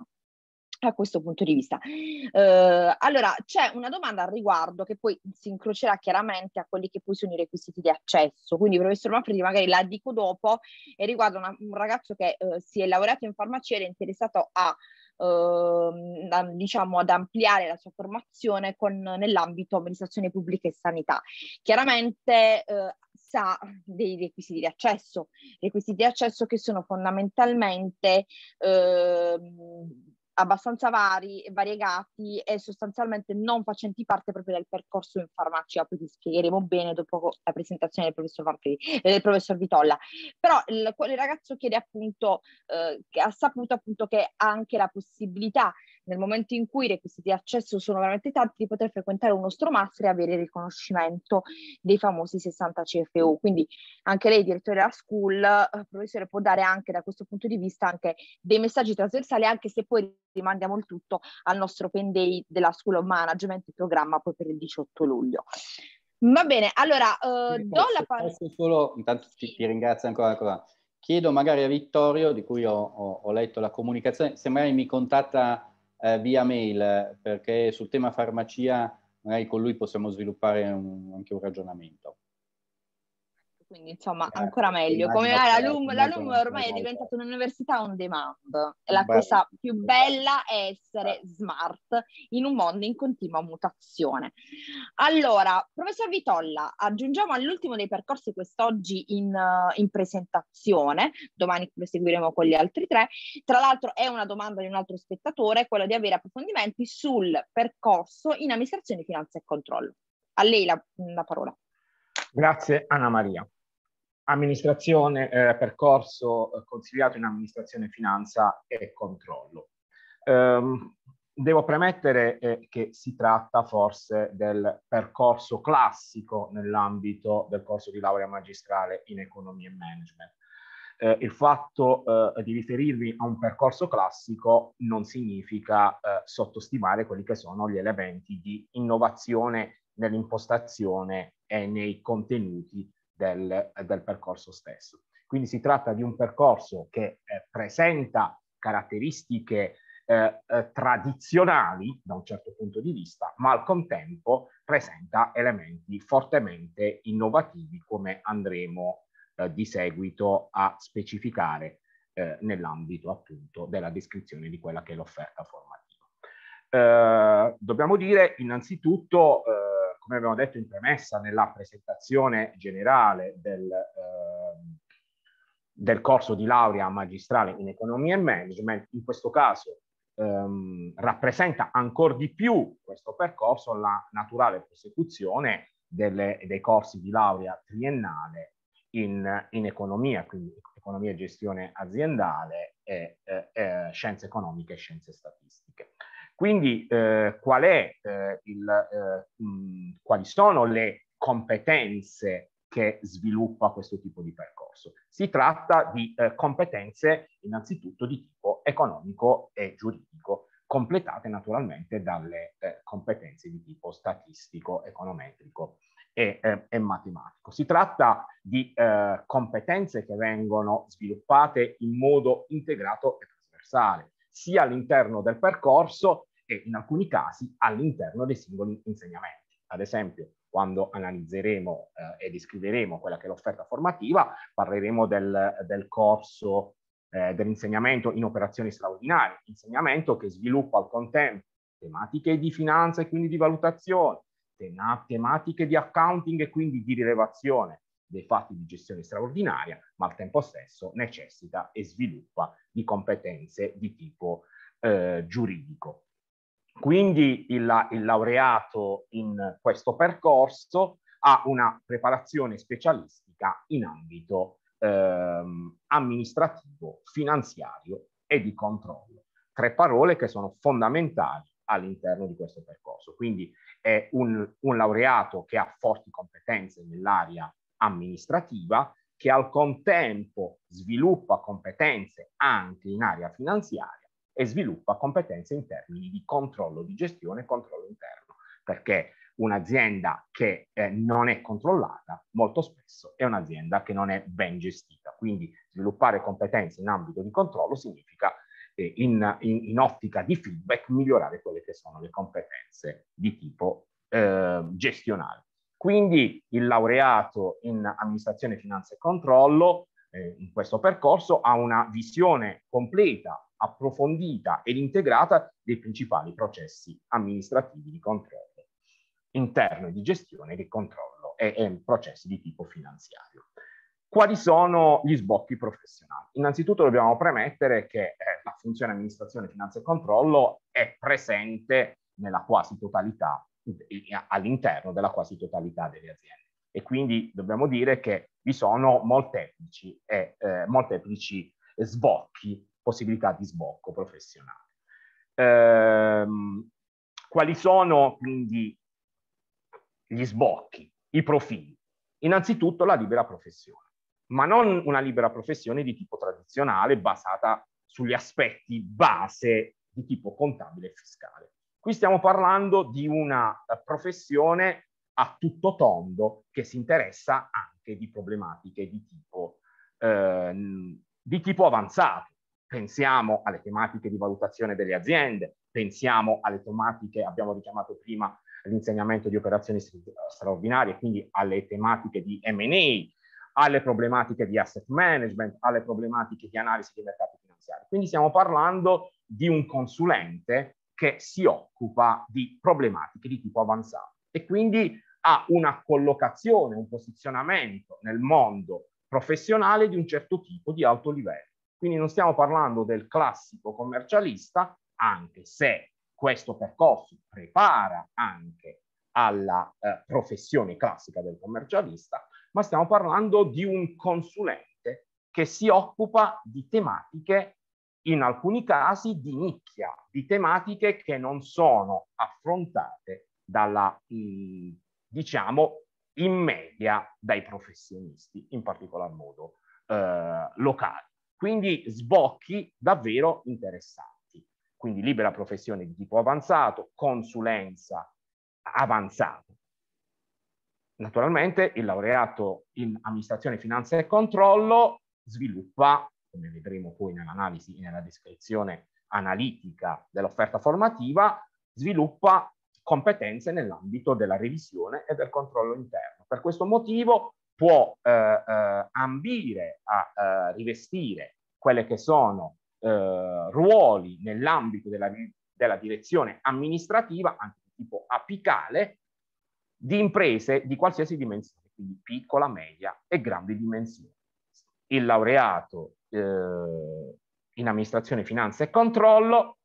a questo punto di vista. Eh, allora, c'è una domanda al riguardo che poi si incrocerà chiaramente a quelli che poi sono i requisiti di accesso. Quindi, professor Manfredi, magari la dico dopo e riguarda una, un ragazzo che eh, si è laureato in farmacia ed è interessato a eh, diciamo ad ampliare la sua formazione con, nell'ambito amministrazione pubblica e sanità. Chiaramente eh, sa dei requisiti di accesso, requisiti di accesso che sono fondamentalmente ehm, abbastanza vari e variegati e sostanzialmente non facenti parte proprio del percorso in farmacia, poi ti spiegheremo bene dopo la presentazione del professor, Vartri, eh, del professor Vitolla. Però il, il ragazzo chiede appunto, eh, che ha saputo appunto che ha anche la possibilità nel momento in cui i requisiti di accesso sono veramente tanti, di poter frequentare nostro master e avere il riconoscimento dei famosi 60 CFU. Quindi anche lei, direttore della school, eh, professore, può dare anche da questo punto di vista anche dei messaggi trasversali, anche se poi rimandiamo il tutto al nostro open day della School of Management, il programma poi per il 18 luglio. Va bene, allora eh, do la parola. Solo, intanto ti, ti ringrazio ancora, ancora. Chiedo magari a Vittorio, di cui ho, ho, ho letto la comunicazione, se magari mi contatta eh, via mail, perché sul tema farmacia magari con lui possiamo sviluppare un, anche un ragionamento quindi insomma eh, ancora meglio. Come la LUM, la LUM ormai è diventata un'università on demand. E La Beh, cosa più bella è essere eh. smart in un mondo in continua mutazione. Allora, professor Vitolla, aggiungiamo all'ultimo dei percorsi quest'oggi in, uh, in presentazione, domani proseguiremo con gli altri tre. Tra l'altro è una domanda di un altro spettatore, quello di avere approfondimenti sul percorso in amministrazione, finanza e controllo. A lei la, la parola. Grazie Anna Maria amministrazione, eh, percorso eh, consigliato in amministrazione, finanza e controllo. Um, devo premettere eh, che si tratta forse del percorso classico nell'ambito del corso di laurea magistrale in economia e management. Eh, il fatto eh, di riferirmi a un percorso classico non significa eh, sottostimare quelli che sono gli elementi di innovazione nell'impostazione e nei contenuti del, del percorso stesso. Quindi si tratta di un percorso che eh, presenta caratteristiche eh, eh, tradizionali da un certo punto di vista, ma al contempo presenta elementi fortemente innovativi come andremo eh, di seguito a specificare eh, nell'ambito appunto della descrizione di quella che è l'offerta formativa. Eh, dobbiamo dire innanzitutto eh, come abbiamo detto in premessa, nella presentazione generale del, eh, del corso di laurea magistrale in economia e management, in questo caso ehm, rappresenta ancora di più questo percorso la naturale prosecuzione delle, dei corsi di laurea triennale in, in, economia, quindi economia e gestione aziendale e eh, eh, scienze economiche e scienze statistiche. Quindi eh, qual è, eh, il, eh, mh, quali sono le competenze che sviluppa questo tipo di percorso? Si tratta di eh, competenze innanzitutto di tipo economico e giuridico, completate naturalmente dalle eh, competenze di tipo statistico, econometrico e, eh, e, matematico. Si tratta di eh, competenze che vengono sviluppate in modo integrato e trasversale, sia all'interno del percorso e in alcuni casi all'interno dei singoli insegnamenti. Ad esempio, quando analizzeremo eh, e descriveremo quella che è l'offerta formativa, parleremo del, del corso eh, dell'insegnamento in operazioni straordinarie, insegnamento che sviluppa al contempo tematiche di finanza e quindi di valutazione, tem tematiche di accounting e quindi di rilevazione dei fatti di gestione straordinaria, ma al tempo stesso necessita e sviluppa di competenze di tipo eh, giuridico. Quindi il, il laureato in questo percorso ha una preparazione specialistica in ambito ehm, amministrativo, finanziario e di controllo. Tre parole che sono fondamentali all'interno di questo percorso. Quindi è un, un laureato che ha forti competenze nell'area amministrativa, che al contempo sviluppa competenze anche in area finanziaria e sviluppa competenze in termini di controllo di gestione e controllo interno, perché un'azienda che eh, non è controllata molto spesso è un'azienda che non è ben gestita, quindi sviluppare competenze in ambito di controllo significa eh, in, in, in, ottica di feedback migliorare quelle che sono le competenze di tipo eh, gestionale. Quindi il laureato in amministrazione, finanza e controllo eh, in questo percorso ha una visione completa approfondita ed integrata dei principali processi amministrativi di controllo interno e di gestione di controllo e, e processi di tipo finanziario. Quali sono gli sbocchi professionali? Innanzitutto dobbiamo premettere che eh, la funzione amministrazione, finanza e controllo è presente nella quasi totalità, eh, eh, all'interno della quasi totalità delle aziende. E quindi dobbiamo dire che vi sono molteplici, e, eh, molteplici sbocchi possibilità di sbocco professionale. Ehm, quali sono quindi gli sbocchi, i profili? Innanzitutto la libera professione, ma non una libera professione di tipo tradizionale basata sugli aspetti base di tipo contabile e fiscale. Qui stiamo parlando di una eh, professione a tutto tondo che si interessa anche di problematiche di tipo, eh, di tipo avanzato, Pensiamo alle tematiche di valutazione delle aziende, pensiamo alle tematiche, abbiamo richiamato prima l'insegnamento di operazioni straordinarie, quindi alle tematiche di M&A, alle problematiche di asset management, alle problematiche di analisi dei mercati finanziari. Quindi stiamo parlando di un consulente che si occupa di problematiche di tipo avanzato e quindi ha una collocazione, un posizionamento nel mondo professionale di un certo tipo di alto livello. Quindi non stiamo parlando del classico commercialista, anche se questo percorso prepara anche alla eh, professione classica del commercialista, ma stiamo parlando di un consulente che si occupa di tematiche, in alcuni casi di nicchia, di tematiche che non sono affrontate dalla, mm, diciamo, in media dai professionisti, in particolar modo eh, locali quindi sbocchi davvero interessanti. Quindi libera professione di tipo avanzato, consulenza avanzata. Naturalmente il laureato in amministrazione, finanza e controllo sviluppa, come vedremo poi nell'analisi e nella descrizione analitica dell'offerta formativa, sviluppa competenze nell'ambito della revisione e del controllo interno. Per questo motivo può eh, eh, ambire a eh, rivestire quelle che sono ruoli nell'ambito della, della direzione amministrativa, anche di tipo apicale, di imprese di qualsiasi dimensione, quindi piccola, media e grandi dimensioni. Il laureato eh, in amministrazione, finanza e controllo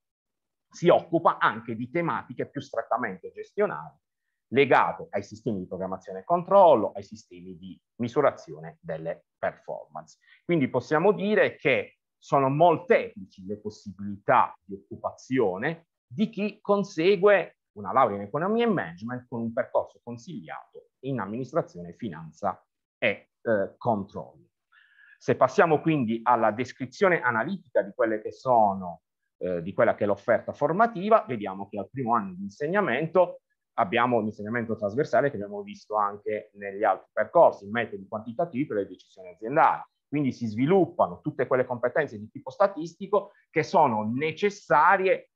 si occupa anche di tematiche più strettamente gestionali, legate ai sistemi di programmazione e controllo, ai sistemi di misurazione delle performance. Quindi possiamo dire che sono molteplici le possibilità di occupazione di chi consegue una laurea in economia e management con un percorso consigliato in amministrazione, finanza e eh, controllo. Se passiamo quindi alla descrizione analitica di quelle che sono eh, di quella che è l'offerta formativa, vediamo che al primo anno di insegnamento abbiamo un insegnamento trasversale che abbiamo visto anche negli altri percorsi, metodi quantitativi per le decisioni aziendali. Quindi si sviluppano tutte quelle competenze di tipo statistico che sono necessarie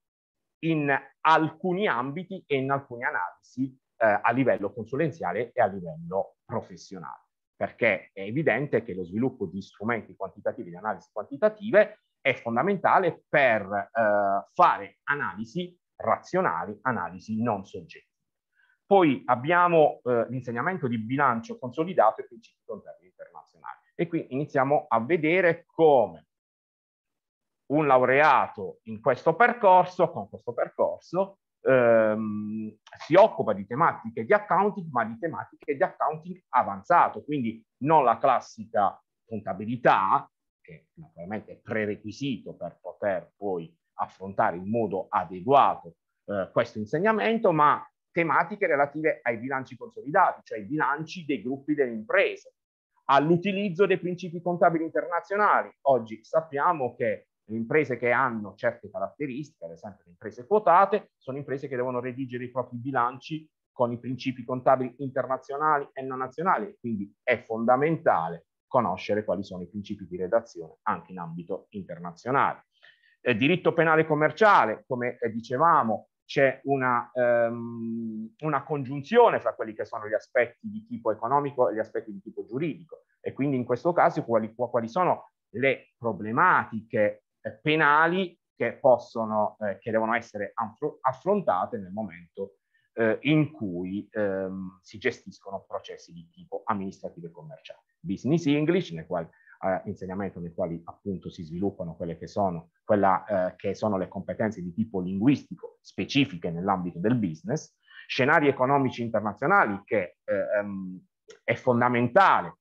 in alcuni ambiti e in alcune analisi eh, a livello consulenziale e a livello professionale. Perché è evidente che lo sviluppo di strumenti quantitativi, di analisi quantitative, è fondamentale per eh, fare analisi razionali, analisi non soggettive. Poi abbiamo eh, l'insegnamento di bilancio consolidato e principi contabili internazionali. E qui iniziamo a vedere come un laureato in questo percorso, con questo percorso, ehm, si occupa di tematiche di accounting, ma di tematiche di accounting avanzato, quindi non la classica contabilità, che naturalmente è prerequisito per poter poi affrontare in modo adeguato eh, questo insegnamento, ma tematiche relative ai bilanci consolidati, cioè i bilanci dei gruppi delle imprese, all'utilizzo dei principi contabili internazionali. Oggi sappiamo che le imprese che hanno certe caratteristiche, ad esempio le imprese quotate, sono imprese che devono redigere i propri bilanci con i principi contabili internazionali e non nazionali, quindi è fondamentale conoscere quali sono i principi di redazione anche in ambito internazionale. Eh, diritto penale commerciale, come eh, dicevamo, c'è una, um, una, congiunzione fra quelli che sono gli aspetti di tipo economico e gli aspetti di tipo giuridico e quindi in questo caso quali, quali sono le problematiche eh, penali che, possono, eh, che devono essere affrontate nel momento eh, in cui ehm, si gestiscono processi di tipo amministrativo e commerciale. Business English, nel quale eh, insegnamento nei quali appunto si sviluppano quelle che sono, quella, eh, che sono le competenze di tipo linguistico specifiche nell'ambito del business, scenari economici internazionali che eh, ehm, è fondamentale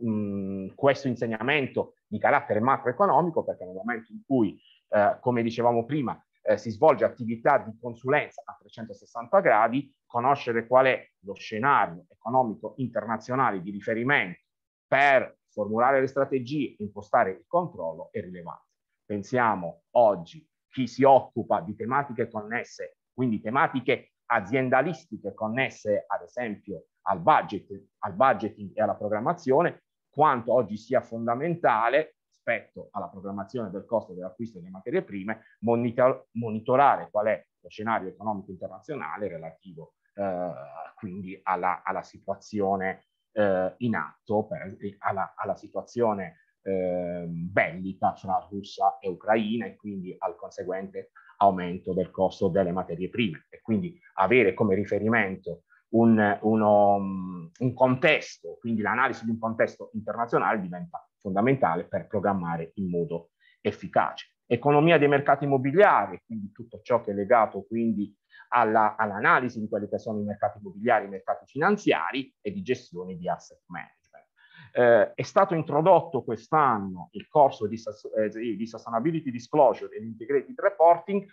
mh, mm, questo insegnamento di carattere macroeconomico perché nel momento in cui, eh, come dicevamo prima, eh, si svolge attività di consulenza a 360 gradi, conoscere qual è lo scenario economico internazionale di riferimento per formulare le strategie, impostare il controllo è rilevante. Pensiamo oggi chi si occupa di tematiche connesse, quindi tematiche aziendalistiche connesse ad esempio al, budget, al budgeting e alla programmazione, quanto oggi sia fondamentale rispetto alla programmazione del costo dell'acquisto delle materie prime, monitor monitorare qual è lo scenario economico internazionale relativo eh, quindi alla, alla situazione eh, in atto per, alla, alla, situazione eh, bellica fra Russia e Ucraina e quindi al conseguente aumento del costo delle materie prime e quindi avere come riferimento un, uno, mm, un contesto, quindi l'analisi di un contesto internazionale diventa fondamentale per programmare in modo efficace economia dei mercati immobiliari, quindi tutto ciò che è legato quindi all'analisi all di quelli che sono i mercati immobiliari, i mercati finanziari e di gestione di asset management. Eh, è stato introdotto quest'anno il corso di, eh, di Sustainability Disclosure e Integrated Reporting,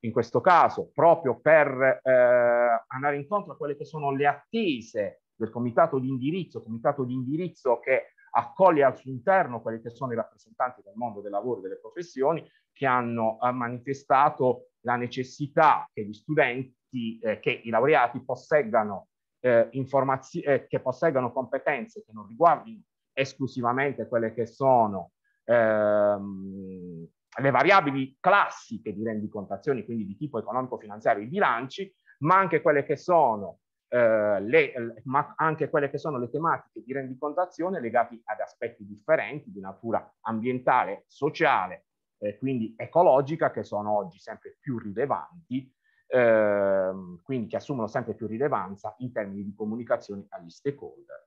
in questo caso proprio per eh, andare incontro a quelle che sono le attese del comitato di indirizzo, comitato di indirizzo che accoglie al suo interno quelli che sono i rappresentanti del mondo del lavoro e delle professioni che hanno eh, manifestato la necessità che gli studenti, eh, che i laureati posseggano eh, informazioni, eh, che posseggano competenze che non riguardino esclusivamente quelle che sono ehm, le variabili classiche di rendicontazione, quindi di tipo economico-finanziario, i bilanci, ma anche quelle che sono eh, le, ma anche quelle che sono le tematiche di rendicontazione legate ad aspetti differenti di natura ambientale, sociale, eh, quindi ecologica, che sono oggi sempre più rilevanti, eh, quindi che assumono sempre più rilevanza in termini di comunicazione agli stakeholder.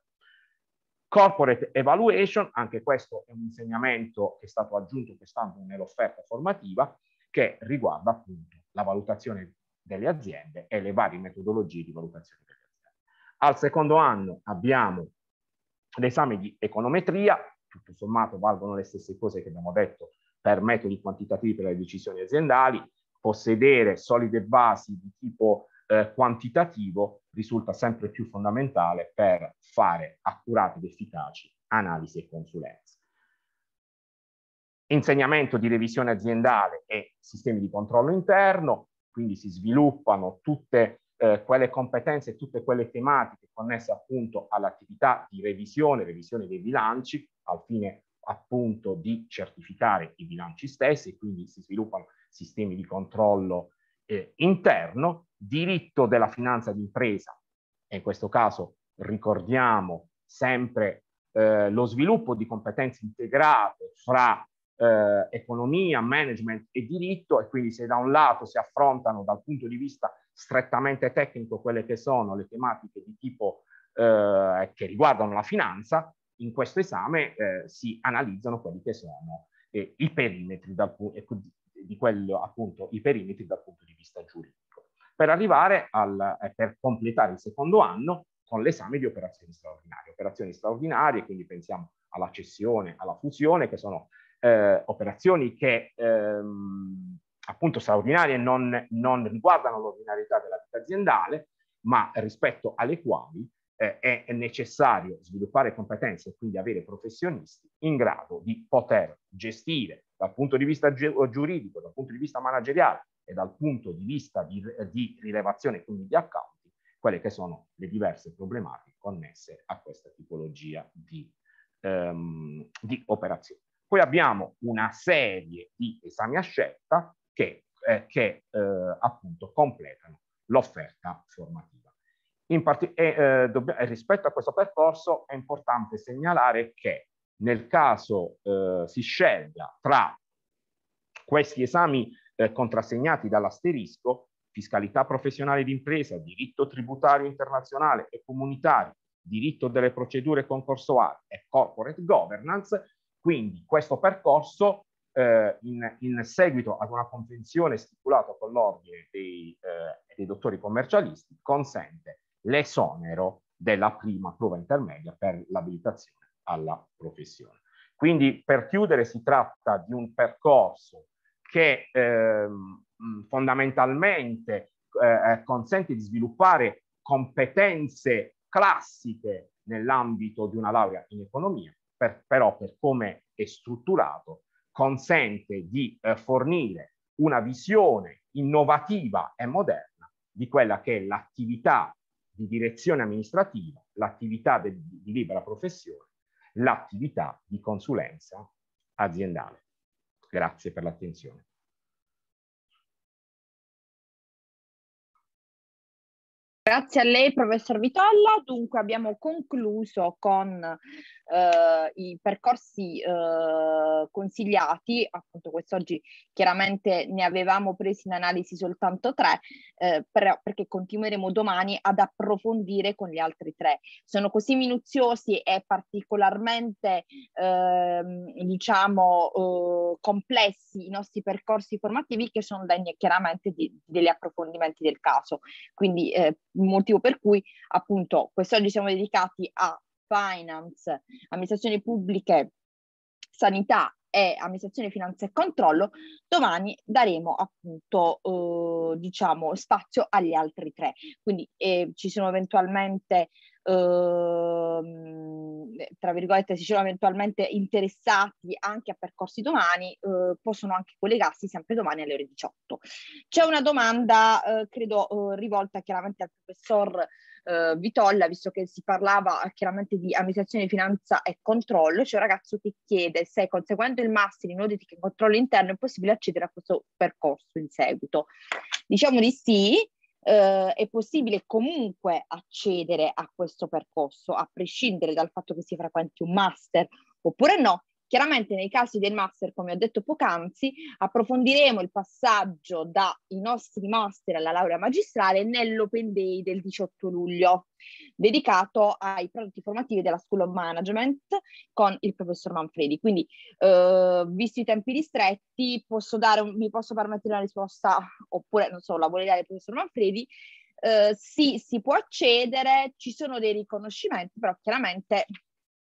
Corporate evaluation, anche questo è un insegnamento che è stato aggiunto quest'anno nell'offerta formativa, che riguarda appunto la valutazione delle aziende e le varie metodologie di valutazione delle aziende. Al secondo anno abbiamo l'esame di econometria, tutto sommato valgono le stesse cose che abbiamo detto per metodi quantitativi per le decisioni aziendali, possedere solide basi di tipo eh, quantitativo risulta sempre più fondamentale per fare accurate ed efficaci analisi e consulenze. Insegnamento di revisione aziendale e sistemi di controllo interno, quindi si sviluppano tutte eh, quelle competenze e tutte quelle tematiche connesse appunto all'attività di revisione, revisione dei bilanci, al fine appunto di certificare i bilanci stessi, quindi si sviluppano sistemi di controllo eh, interno, diritto della finanza d'impresa, e in questo caso ricordiamo sempre eh, lo sviluppo di competenze integrate fra eh, economia, management e diritto e quindi se da un lato si affrontano dal punto di vista strettamente tecnico quelle che sono le tematiche di tipo eh, che riguardano la finanza, in questo esame eh, si analizzano quelli che sono eh, i perimetri dal, di quello appunto i perimetri dal punto di vista giuridico. Per arrivare al, eh, per completare il secondo anno con l'esame di operazioni straordinarie. Operazioni straordinarie, quindi pensiamo alla cessione, alla fusione, che sono eh, operazioni che ehm, appunto straordinarie non, non riguardano l'ordinarietà della vita aziendale, ma rispetto alle quali eh, è necessario sviluppare competenze e quindi avere professionisti in grado di poter gestire dal punto di vista gi- giuridico, dal punto di vista manageriale e dal punto di vista di, di rilevazione, quindi di accounting, quelle che sono le diverse problematiche connesse a questa tipologia di, ehm, di operazioni. Poi abbiamo una serie di esami a scelta che, eh, che eh, appunto completano l'offerta formativa. Part- e, eh, rispetto a questo percorso è importante segnalare che nel caso eh, si scelga tra questi esami eh, contrassegnati dall'asterisco, fiscalità professionale d'impresa, diritto tributario internazionale e comunitario, diritto delle procedure concorsuali e corporate governance, quindi questo percorso, eh, in, in, seguito ad una convenzione stipulata con l'ordine dei, eh, dei dottori commercialisti, consente l'esonero della prima prova intermedia per l'abilitazione alla professione. Quindi per chiudere si tratta di un percorso che ehm, eh, fondamentalmente eh, consente di sviluppare competenze classiche nell'ambito di una laurea in economia, per, però per come è strutturato consente di eh, fornire una visione innovativa e moderna di quella che è l'attività di direzione amministrativa, l'attività di libera professione, l'attività di consulenza aziendale. Grazie per l'attenzione. Grazie a lei, professor Vitolla. Dunque abbiamo concluso con eh, i percorsi eh, consigliati, appunto quest'oggi chiaramente ne avevamo presi in analisi soltanto tre, eh, però, perché continueremo domani ad approfondire con gli altri tre. Sono così minuziosi e particolarmente ehm, diciamo eh, complessi i nostri percorsi formativi che sono degni chiaramente di, degli approfondimenti del caso. Quindi eh, motivo per cui appunto quest'oggi siamo dedicati a finance, amministrazioni pubbliche, sanità e amministrazione, finanza e controllo, domani daremo appunto eh, diciamo spazio agli altri tre. Quindi eh, ci sono eventualmente Ehm, eh, tra virgolette, si sono eventualmente interessati anche a percorsi domani, eh, possono anche collegarsi sempre domani alle ore 18. C'è una domanda, eh, credo, eh, rivolta chiaramente al professor eh, Vitolla, visto che si parlava chiaramente di amministrazione, finanza e controllo, c'è un ragazzo che chiede se conseguendo il master in audit e controllo interno è possibile accedere a questo percorso in seguito. Diciamo di sì, eh, è possibile comunque accedere a questo percorso, a prescindere dal fatto che si frequenti un master oppure no, Chiaramente nei casi del master, come ho detto poc'anzi, approfondiremo il passaggio dai nostri master alla laurea magistrale nell'Open Day del 18 luglio, dedicato ai prodotti formativi della School of Management con il professor Manfredi. Quindi, eh, visto i tempi ristretti, posso un, mi posso permettere una risposta, oppure non so, la vuole dare il professor Manfredi, Uh, sì, si può accedere, ci sono dei riconoscimenti, però chiaramente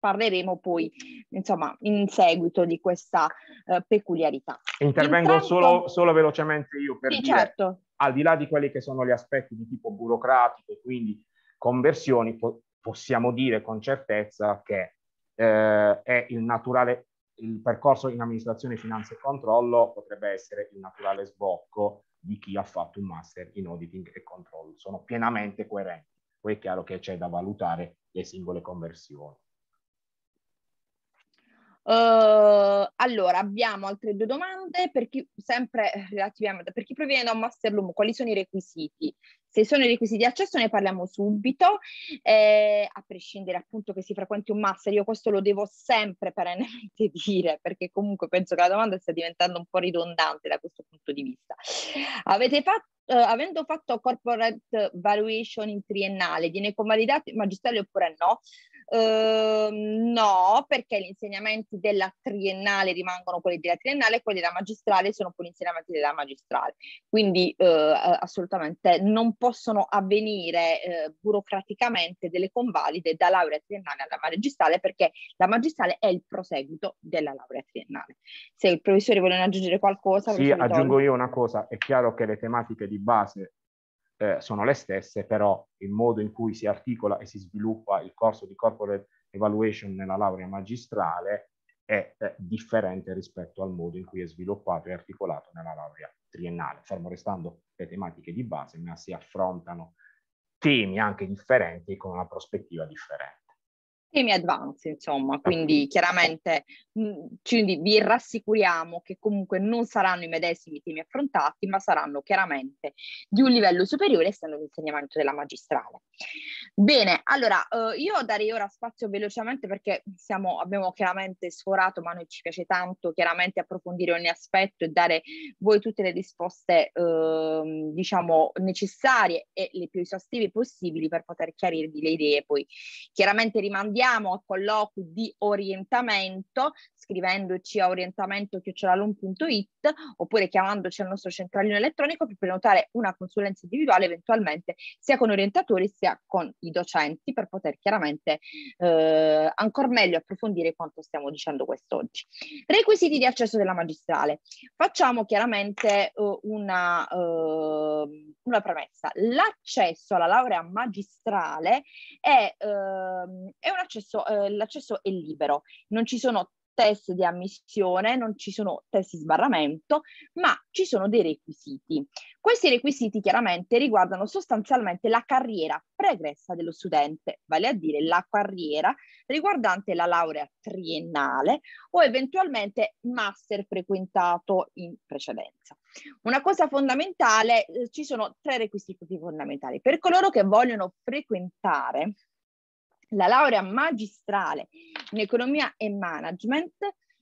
parleremo poi insomma in seguito di questa eh, peculiarità. Intervengo Intanto... solo, solo, velocemente io per sì, dire, certo. al di là di quelli che sono gli aspetti di tipo burocratico e quindi conversioni, po- possiamo dire con certezza che eh, è il naturale, il percorso in amministrazione, finanza e controllo potrebbe essere il naturale sbocco di chi ha fatto un master in auditing e controllo. Sono pienamente coerenti. Poi è chiaro che c'è da valutare le singole conversioni. Uh, allora, abbiamo altre due domande, per chi, sempre relativamente, per chi proviene da un master loom, quali sono i requisiti? Se sono i requisiti di accesso ne parliamo subito, eh, a prescindere appunto che si frequenti un master, io questo lo devo sempre perennemente dire, perché comunque penso che la domanda stia diventando un po' ridondante da questo punto di vista. Avete fatto Uh, eh, avendo fatto corporate valuation in triennale, viene convalidato il magistrale oppure no? Ehm, no, perché gli insegnamenti della triennale rimangono quelli della triennale e quelli della magistrale sono poi gli insegnamenti della magistrale. Quindi uh, assolutamente non possono avvenire uh, burocraticamente delle convalide da laurea triennale alla magistrale perché la magistrale è il proseguito della laurea triennale. Se il professore vuole aggiungere qualcosa... Sì, aggiungo io una cosa. È chiaro che le tematiche di base eh, sono le stesse, però il modo in cui si articola e si sviluppa il corso di corporate evaluation nella laurea magistrale è, è eh, differente rispetto al modo in cui è sviluppato e articolato nella laurea triennale, fermo restando le tematiche di base, ma si affrontano temi anche differenti con una prospettiva differente temi advanced, insomma, quindi chiaramente quindi vi rassicuriamo che comunque non saranno i medesimi temi affrontati, ma saranno chiaramente di un livello superiore essendo l'insegnamento della magistrale. Bene, allora eh, io darei ora spazio velocemente perché siamo, abbiamo chiaramente sforato, ma a noi ci piace tanto chiaramente approfondire ogni aspetto e dare voi tutte le risposte eh, diciamo necessarie e le più esaustive possibili per poter chiarirvi le idee. Poi chiaramente rimandiamo andiamo a colloqui di orientamento scrivendoci a orientamento.it oppure chiamandoci al nostro centralino elettronico per prenotare una consulenza individuale eventualmente sia con orientatori sia con i docenti per poter chiaramente eh, ancora meglio approfondire quanto stiamo dicendo quest'oggi. Requisiti di accesso della magistrale. Facciamo chiaramente eh, una, eh, una premessa. L'accesso alla laurea magistrale è, ehm, è una l'accesso, eh, l'accesso è libero, non ci sono test di ammissione, non ci sono test di sbarramento, ma ci sono dei requisiti. Questi requisiti chiaramente riguardano sostanzialmente la carriera pregressa dello studente, vale a dire la carriera riguardante la laurea triennale o eventualmente master frequentato in precedenza. Una cosa fondamentale, eh, ci sono tre requisiti fondamentali. Per coloro che vogliono frequentare la laurea magistrale in economia e management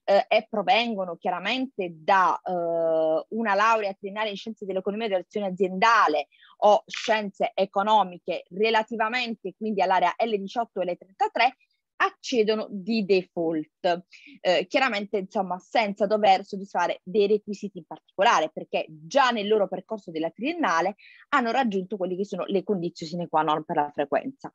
eh, e provengono chiaramente da eh, una laurea triennale in scienze dell'economia e dell'azione aziendale o scienze economiche relativamente quindi all'area L18 e L33 accedono di default, eh, chiaramente insomma senza dover soddisfare dei requisiti in particolare perché già nel loro percorso della triennale hanno raggiunto quelle che sono le condizioni sine qua non per la frequenza.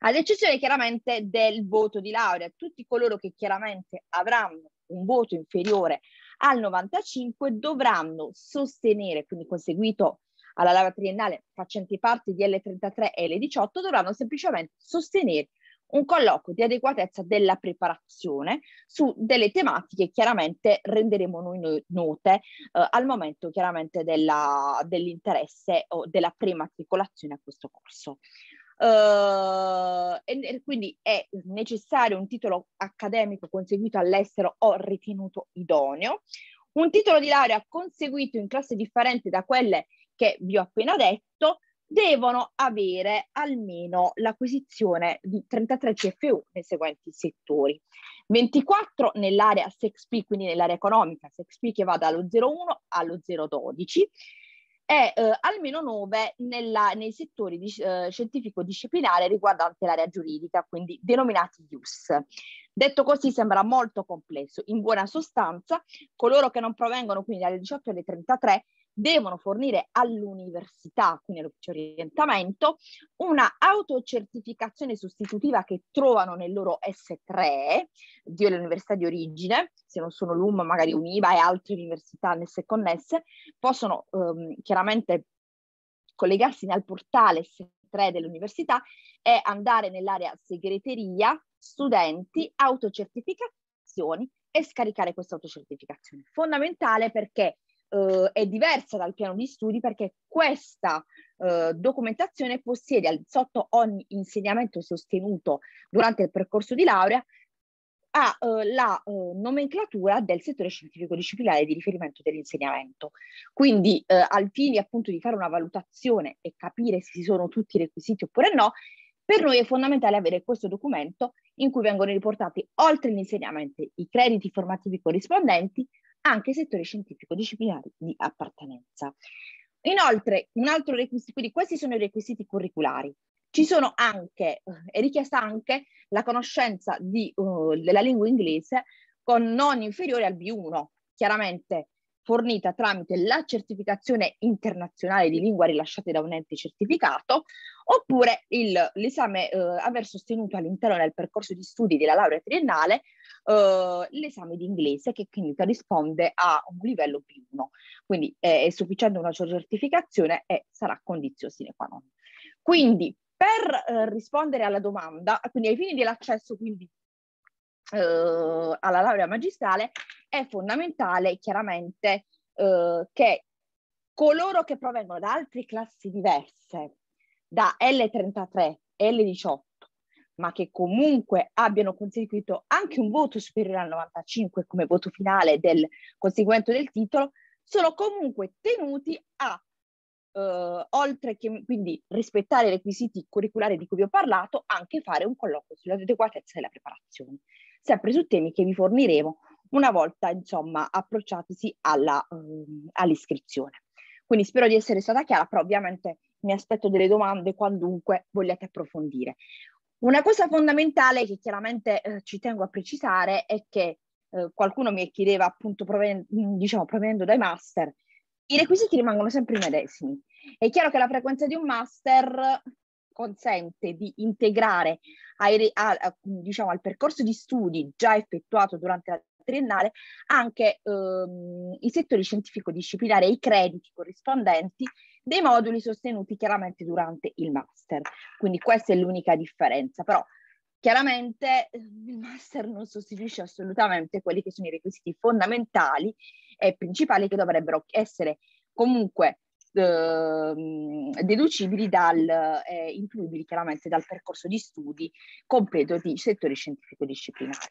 Ad eccezione chiaramente del voto di laurea, tutti coloro che chiaramente avranno un voto inferiore al 95 dovranno sostenere, quindi conseguito alla laurea triennale facenti parte di L33 e L18, dovranno semplicemente sostenere un colloquio di adeguatezza della preparazione su delle tematiche che chiaramente renderemo noi note eh, al momento chiaramente della, dell'interesse o della prematricolazione a questo corso. Uh, e, e quindi è necessario un titolo accademico conseguito all'estero o ritenuto idoneo, un titolo di laurea conseguito in classe differente da quelle che vi ho appena detto, devono avere almeno l'acquisizione di 33 CFU nei seguenti settori. 24 nell'area 6P, quindi nell'area economica 6P che va dallo 0,1 allo 0,12 e eh, almeno 9 nella, nei settori di, eh, scientifico-disciplinare riguardante l'area giuridica, quindi denominati IUS. Detto così sembra molto complesso. In buona sostanza, coloro che non provengono quindi dalle 18 alle 33 devono fornire all'università, quindi all'orientamento, una autocertificazione sostitutiva che trovano nel loro S3 dell'università di origine, se non sono l'UM magari UNIVA e altre università nesse connesse, possono ehm, chiaramente collegarsi al portale S3 dell'università e andare nell'area segreteria, studenti, autocertificazioni e scaricare questa autocertificazione. Fondamentale perché eh, è diversa dal piano di studi perché questa eh, documentazione possiede al, sotto ogni insegnamento sostenuto durante il percorso di laurea ha eh, la eh, nomenclatura del settore scientifico disciplinare di riferimento dell'insegnamento. Quindi eh, al fine appunto di fare una valutazione e capire se ci sono tutti i requisiti oppure no, per noi è fondamentale avere questo documento in cui vengono riportati oltre gli insegnamenti i crediti formativi corrispondenti, anche il settore scientifico disciplinare di appartenenza. Inoltre, un altro requisito, quindi questi sono i requisiti curriculari. Ci sono anche, è richiesta anche la conoscenza di, uh, della lingua inglese con non inferiore al B1, chiaramente fornita tramite la certificazione internazionale di lingua rilasciata da un ente certificato, oppure il, l'esame eh, aver sostenuto all'interno del percorso di studi della laurea triennale eh, l'esame di inglese che quindi corrisponde a un livello B1. Quindi eh, è sufficiente una sua certificazione e sarà condizio sine qua non. Quindi per eh, rispondere alla domanda, quindi ai fini dell'accesso quindi, eh, alla laurea magistrale, è fondamentale chiaramente eh, che coloro che provengono da altre classi diverse, da L33, L18 ma che comunque abbiano conseguito anche un voto superiore al 95 come voto finale del conseguimento del titolo, sono comunque tenuti a, eh, oltre che quindi rispettare i requisiti curriculari di cui vi ho parlato, anche fare un colloquio sull'adeguatezza della preparazione, sempre su temi che vi forniremo una volta, insomma, approcciatisi alla, um, all'iscrizione. Quindi spero di essere stata chiara, però ovviamente mi aspetto delle domande qualunque vogliate approfondire. Una cosa fondamentale che chiaramente eh, ci tengo a precisare è che eh, qualcuno mi chiedeva appunto proven- diciamo, provenendo dai master, i requisiti rimangono sempre i medesimi. È chiaro che la frequenza di un master consente di integrare ai, a, a, diciamo, al percorso di studi già effettuato durante la triennale anche ehm, i settori scientifico-disciplinari e i crediti corrispondenti dei moduli sostenuti chiaramente durante il master. Quindi questa è l'unica differenza, però chiaramente eh, il master non sostituisce assolutamente quelli che sono i requisiti fondamentali e principali che dovrebbero essere comunque ehm, deducibili dal eh, incluibili chiaramente dal percorso di studi completo di settore scientifico disciplinare.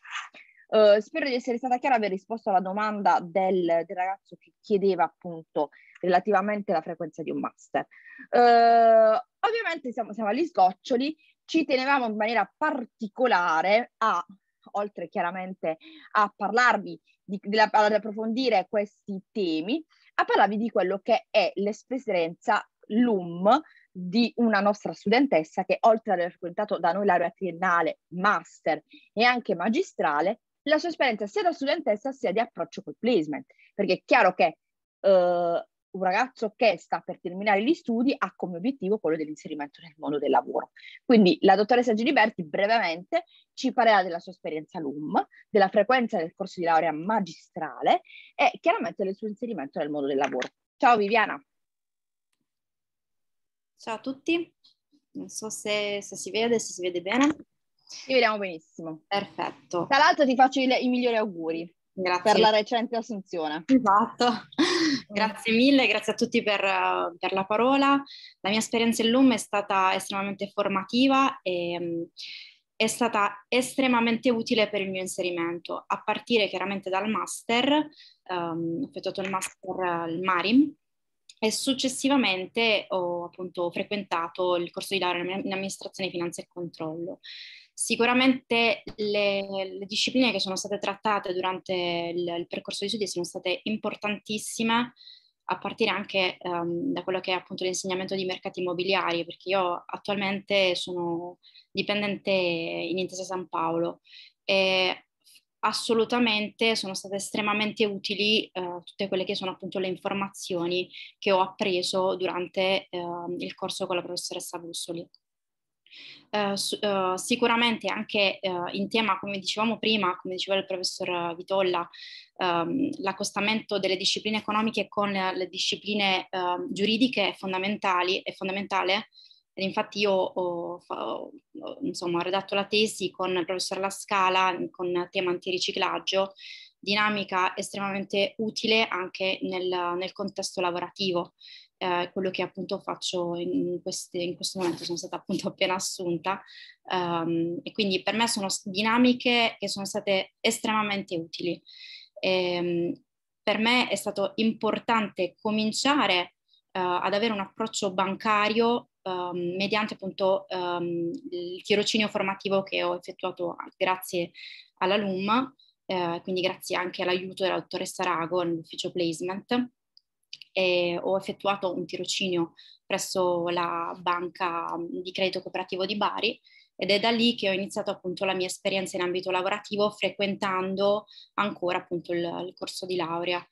Eh, spero di essere stata chiara aver risposto alla domanda del, del, ragazzo che chiedeva appunto relativamente alla frequenza di un master. Uh, ovviamente siamo, siamo agli sgoccioli, ci tenevamo in maniera particolare a, oltre chiaramente a parlarvi, di, di, ad approfondire questi temi, a parlarvi di quello che è l'esperienza LUM di una nostra studentessa che oltre ad aver frequentato da noi laurea triennale, master e anche magistrale, la sua esperienza sia da studentessa sia di approccio col placement, perché è chiaro che uh, un ragazzo che sta per terminare gli studi ha come obiettivo quello dell'inserimento nel mondo del lavoro. Quindi la dottoressa Giliberti brevemente ci parlerà della sua esperienza LUM, della frequenza del corso di laurea magistrale e chiaramente del suo inserimento nel mondo del lavoro. Ciao Viviana! Ciao a tutti, non so se, se si vede, se si vede bene. Ci vediamo benissimo. Perfetto. Tra l'altro ti faccio i, i migliori auguri. Grazie. Per la recente assunzione. Esatto. grazie mille, grazie a tutti per, per, la parola. La mia esperienza in LUM è stata estremamente formativa e mm, è stata estremamente utile per il mio inserimento, a partire chiaramente dal master, um, ho effettuato il master, il MARIM, e successivamente ho appunto frequentato il corso di laurea in amministrazione, finanza e controllo. Sicuramente le, le, discipline che sono state trattate durante il, il percorso di studi sono state importantissime a partire anche um, da quello che è appunto l'insegnamento di mercati immobiliari, perché io attualmente sono dipendente in Intesa San Paolo e assolutamente sono state estremamente utili uh, tutte quelle che sono appunto le informazioni che ho appreso durante uh, il corso con la professoressa Bussoli. Eh, su, eh, sicuramente anche eh, in tema, come dicevamo prima, come diceva il professor Vitolla, ehm, l'accostamento delle discipline economiche con le discipline ehm, giuridiche fondamentali è fondamentale. Ed infatti io ho, ho, insomma, ho redatto la tesi con il professor La Scala con tema antiriciclaggio, dinamica estremamente utile anche nel, nel contesto lavorativo eh, quello che appunto faccio in, queste, in, questo momento, sono stata appunto appena assunta um, e quindi per me sono dinamiche che sono state estremamente utili. E, ehm, per me è stato importante cominciare uh, ad avere un approccio bancario Um, mediante appunto um, il tirocinio formativo che ho effettuato grazie alla LUM, eh, quindi grazie anche all'aiuto della dottoressa Rago nell'ufficio placement e ho effettuato un tirocinio presso la banca di credito cooperativo di Bari ed è da lì che ho iniziato appunto la mia esperienza in ambito lavorativo frequentando ancora appunto il, il corso di laurea.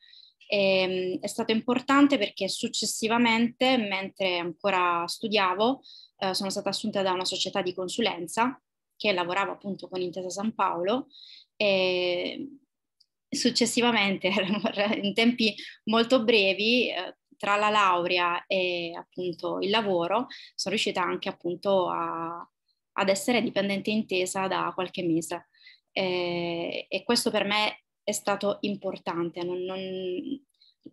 E, ehm, è stato importante perché successivamente, mentre ancora studiavo, eh, sono stata assunta da una società di consulenza che lavorava appunto con Intesa San Paolo e ehm, Successivamente, in tempi molto brevi, eh, tra la laurea e appunto il lavoro, sono riuscita anche appunto a, ad essere dipendente intesa da qualche mese. Eh, e questo per me è stato importante. Non, non,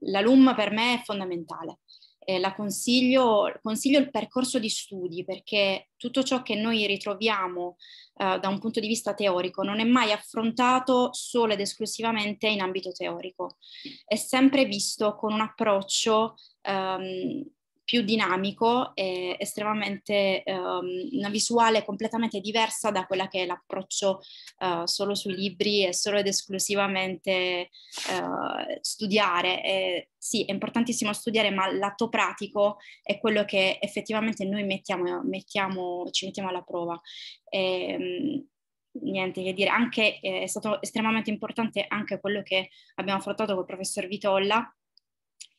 la LUM per me è fondamentale eh, la consiglio, consiglio il percorso di studi perché tutto ciò che noi ritroviamo eh, da un punto di vista teorico non è mai affrontato solo ed esclusivamente in ambito teorico, è sempre visto con un approccio ehm, più dinamico e estremamente um, una visuale completamente diversa da quella che è l'approccio uh, solo sui libri e solo ed esclusivamente uh, studiare. E, sì, è importantissimo studiare, ma l'atto pratico è quello che effettivamente noi mettiamo, mettiamo ci mettiamo alla prova. E, ehm, niente che dire, anche, eh, è stato estremamente importante anche quello che abbiamo affrontato col professor Vitolla,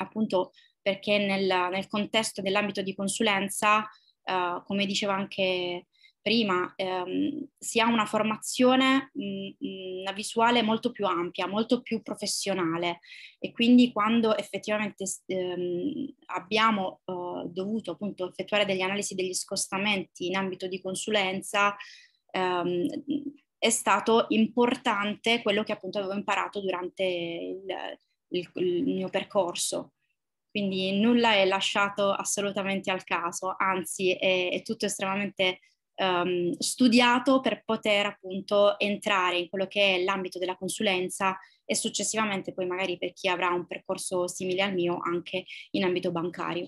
appunto perché nel, nel contesto dell'ambito di consulenza, eh, come dicevo anche prima, ehm, si ha una formazione, mh, mm, mm, una visuale molto più ampia, molto più professionale e quindi quando effettivamente ehm, abbiamo eh, dovuto appunto effettuare delle analisi degli scostamenti in ambito di consulenza, ehm, è stato importante quello che appunto avevo imparato durante il, il, il mio percorso quindi nulla è lasciato assolutamente al caso, anzi è, è tutto estremamente um, studiato per poter appunto entrare in quello che è l'ambito della consulenza e successivamente poi magari per chi avrà un percorso simile al mio anche in ambito bancario.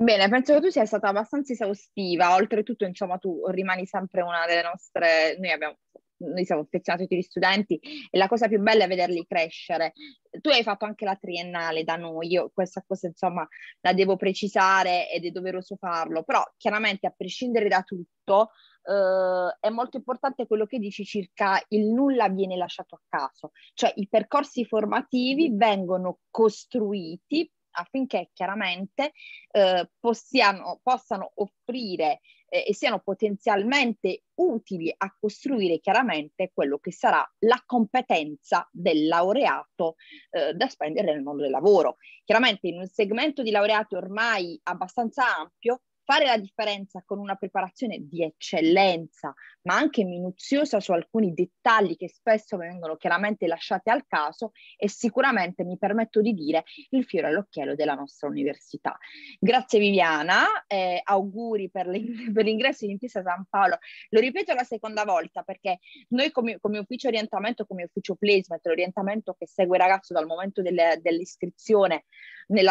Bene, penso che tu sia stata abbastanza esaustiva, oltretutto insomma tu rimani sempre una delle nostre, noi abbiamo noi siamo affezionati tutti gli studenti e la cosa più bella è vederli crescere. Tu hai fatto anche la triennale da noi, io questa cosa insomma la devo precisare ed è doveroso farlo, però chiaramente a prescindere da tutto eh, è molto importante quello che dici circa il nulla viene lasciato a caso, cioè i percorsi formativi vengono costruiti affinché chiaramente eh, possiano, possano offrire eh, e siano potenzialmente utili a costruire chiaramente quello che sarà la competenza del laureato eh, da spendere nel mondo del lavoro. Chiaramente in un segmento di laureati ormai abbastanza ampio fare la differenza con una preparazione di eccellenza, ma anche minuziosa su alcuni dettagli che spesso vengono chiaramente lasciati al caso, è sicuramente, mi permetto di dire, il fiore all'occhiello della nostra università. Grazie Viviana, eh, auguri per, l'ing- per, l'ingresso in Intesa San Paolo. Lo ripeto la seconda volta perché noi come, come ufficio orientamento, come ufficio placement, l'orientamento che segue il ragazzo dal momento delle, dell'iscrizione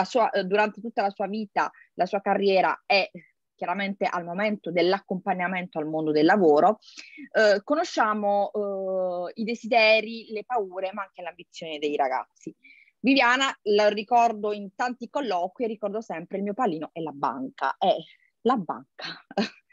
sua, durante tutta la sua vita, la sua carriera è chiaramente al momento dell'accompagnamento al mondo del lavoro, eh, conosciamo eh, i desideri, le paure, ma anche l'ambizione dei ragazzi. Viviana, la ricordo in tanti colloqui, ricordo sempre il mio pallino è la banca, è la banca.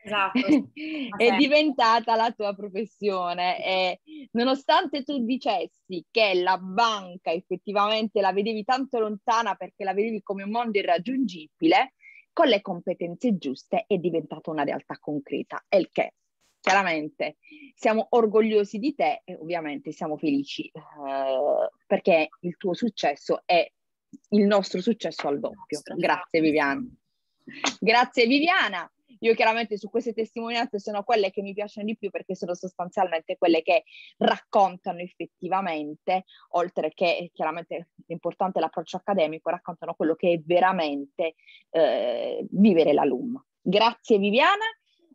Esatto. è diventata la tua professione e nonostante tu dicessi che la banca effettivamente la vedevi tanto lontana perché la vedevi come un mondo irraggiungibile, con le competenze giuste è diventata una realtà concreta, è il che chiaramente siamo orgogliosi di te e ovviamente siamo felici eh, perché il tuo successo è il nostro successo al doppio. Grazie Viviana. Grazie Viviana. Io chiaramente su queste testimonianze sono quelle che mi piacciono di più perché sono sostanzialmente quelle che raccontano effettivamente, oltre che eh, chiaramente l'importante è l'approccio accademico, raccontano quello che è veramente eh, vivere LUM. Grazie Viviana.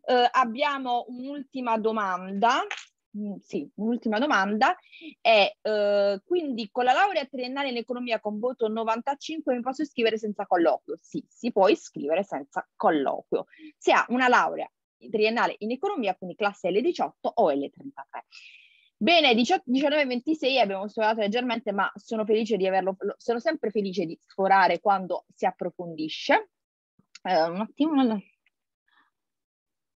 Eh, abbiamo un'ultima domanda Mm, sì, un'ultima domanda è eh, quindi con la laurea triennale in economia con voto 95 mi posso iscrivere senza colloquio? Sì, si può iscrivere senza colloquio. Se ha una laurea triennale in economia, quindi classe L18 o L33. Bene, 19-26 abbiamo studiato leggermente, ma sono felice di averlo, sono sempre felice di sforare quando si approfondisce. Eh, un attimo,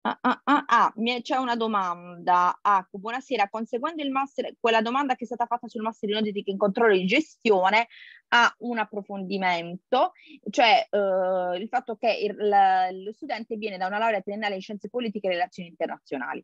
Ah, ah, ah, ah mi c'è una domanda. Ah, buonasera, conseguendo il master, quella domanda che è stata fatta sul master in audit in controllo di gestione ha un approfondimento, cioè eh, il fatto che il, lo studente viene da una laurea triennale in scienze politiche e relazioni internazionali.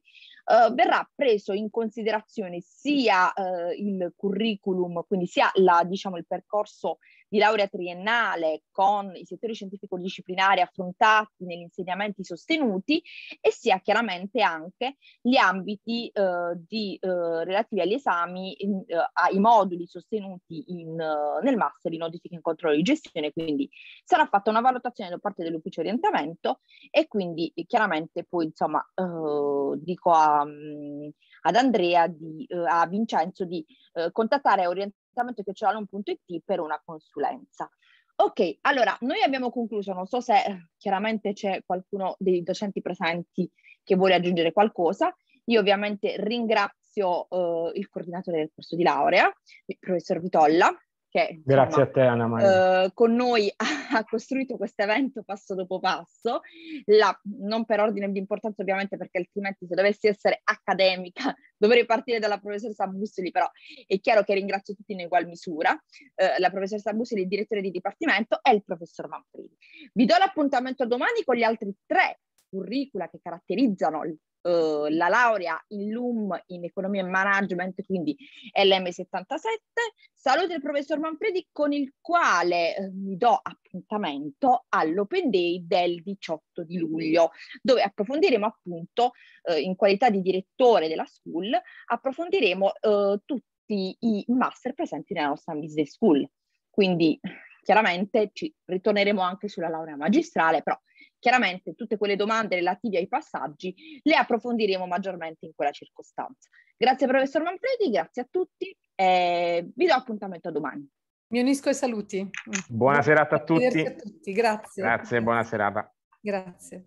Eh, verrà preso in considerazione sia eh, il curriculum, quindi sia la, diciamo, il percorso eh, di laurea triennale con i settori scientifico-disciplinari affrontati negli insegnamenti sostenuti e sia chiaramente anche gli ambiti eh, di, eh, relativi agli esami, in, eh, ai moduli sostenuti in, eh, nel master di notifica in controllo di gestione, quindi sarà fatta una valutazione da parte dell'ufficio orientamento e quindi chiaramente poi insomma eh, dico a, mm, ad Andrea, di, eh, a Vincenzo di contattare orientamento appuntamento.it per una consulenza. Ok, allora noi abbiamo concluso, non so se eh, chiaramente c'è qualcuno dei docenti presenti che vuole aggiungere qualcosa. Io ovviamente ringrazio eh, il coordinatore del corso di laurea, il professor Vitolla, che insomma, Grazie a te, Anna Maria. Eh, con noi ha costruito questo evento passo dopo passo, la, non per ordine di importanza ovviamente perché altrimenti se dovessi essere accademica dovrei partire dalla professoressa Bussoli, però è chiaro che ringrazio tutti in ugual misura, eh, la professoressa Bussoli, il direttore di dipartimento e il professor Manfredi. Vi do l'appuntamento domani con gli altri tre curricula che caratterizzano il eh, la laurea in LUM in economia e management, quindi LM77, saluto il professor Manfredi con il quale mi eh, do appuntamento all'Open Day del 18 di luglio, dove approfondiremo appunto, eh, in qualità di direttore della school, approfondiremo eh, tutti i master presenti nella nostra business school. Quindi chiaramente ci ritorneremo anche sulla laurea magistrale, però Chiaramente tutte quelle domande relative ai passaggi le approfondiremo maggiormente in quella circostanza. Grazie professor Manfredi, grazie a tutti e vi do appuntamento a domani. Mi unisco ai saluti. Buona serata a tutti. A tutti. Grazie. Grazie, buona serata. Grazie.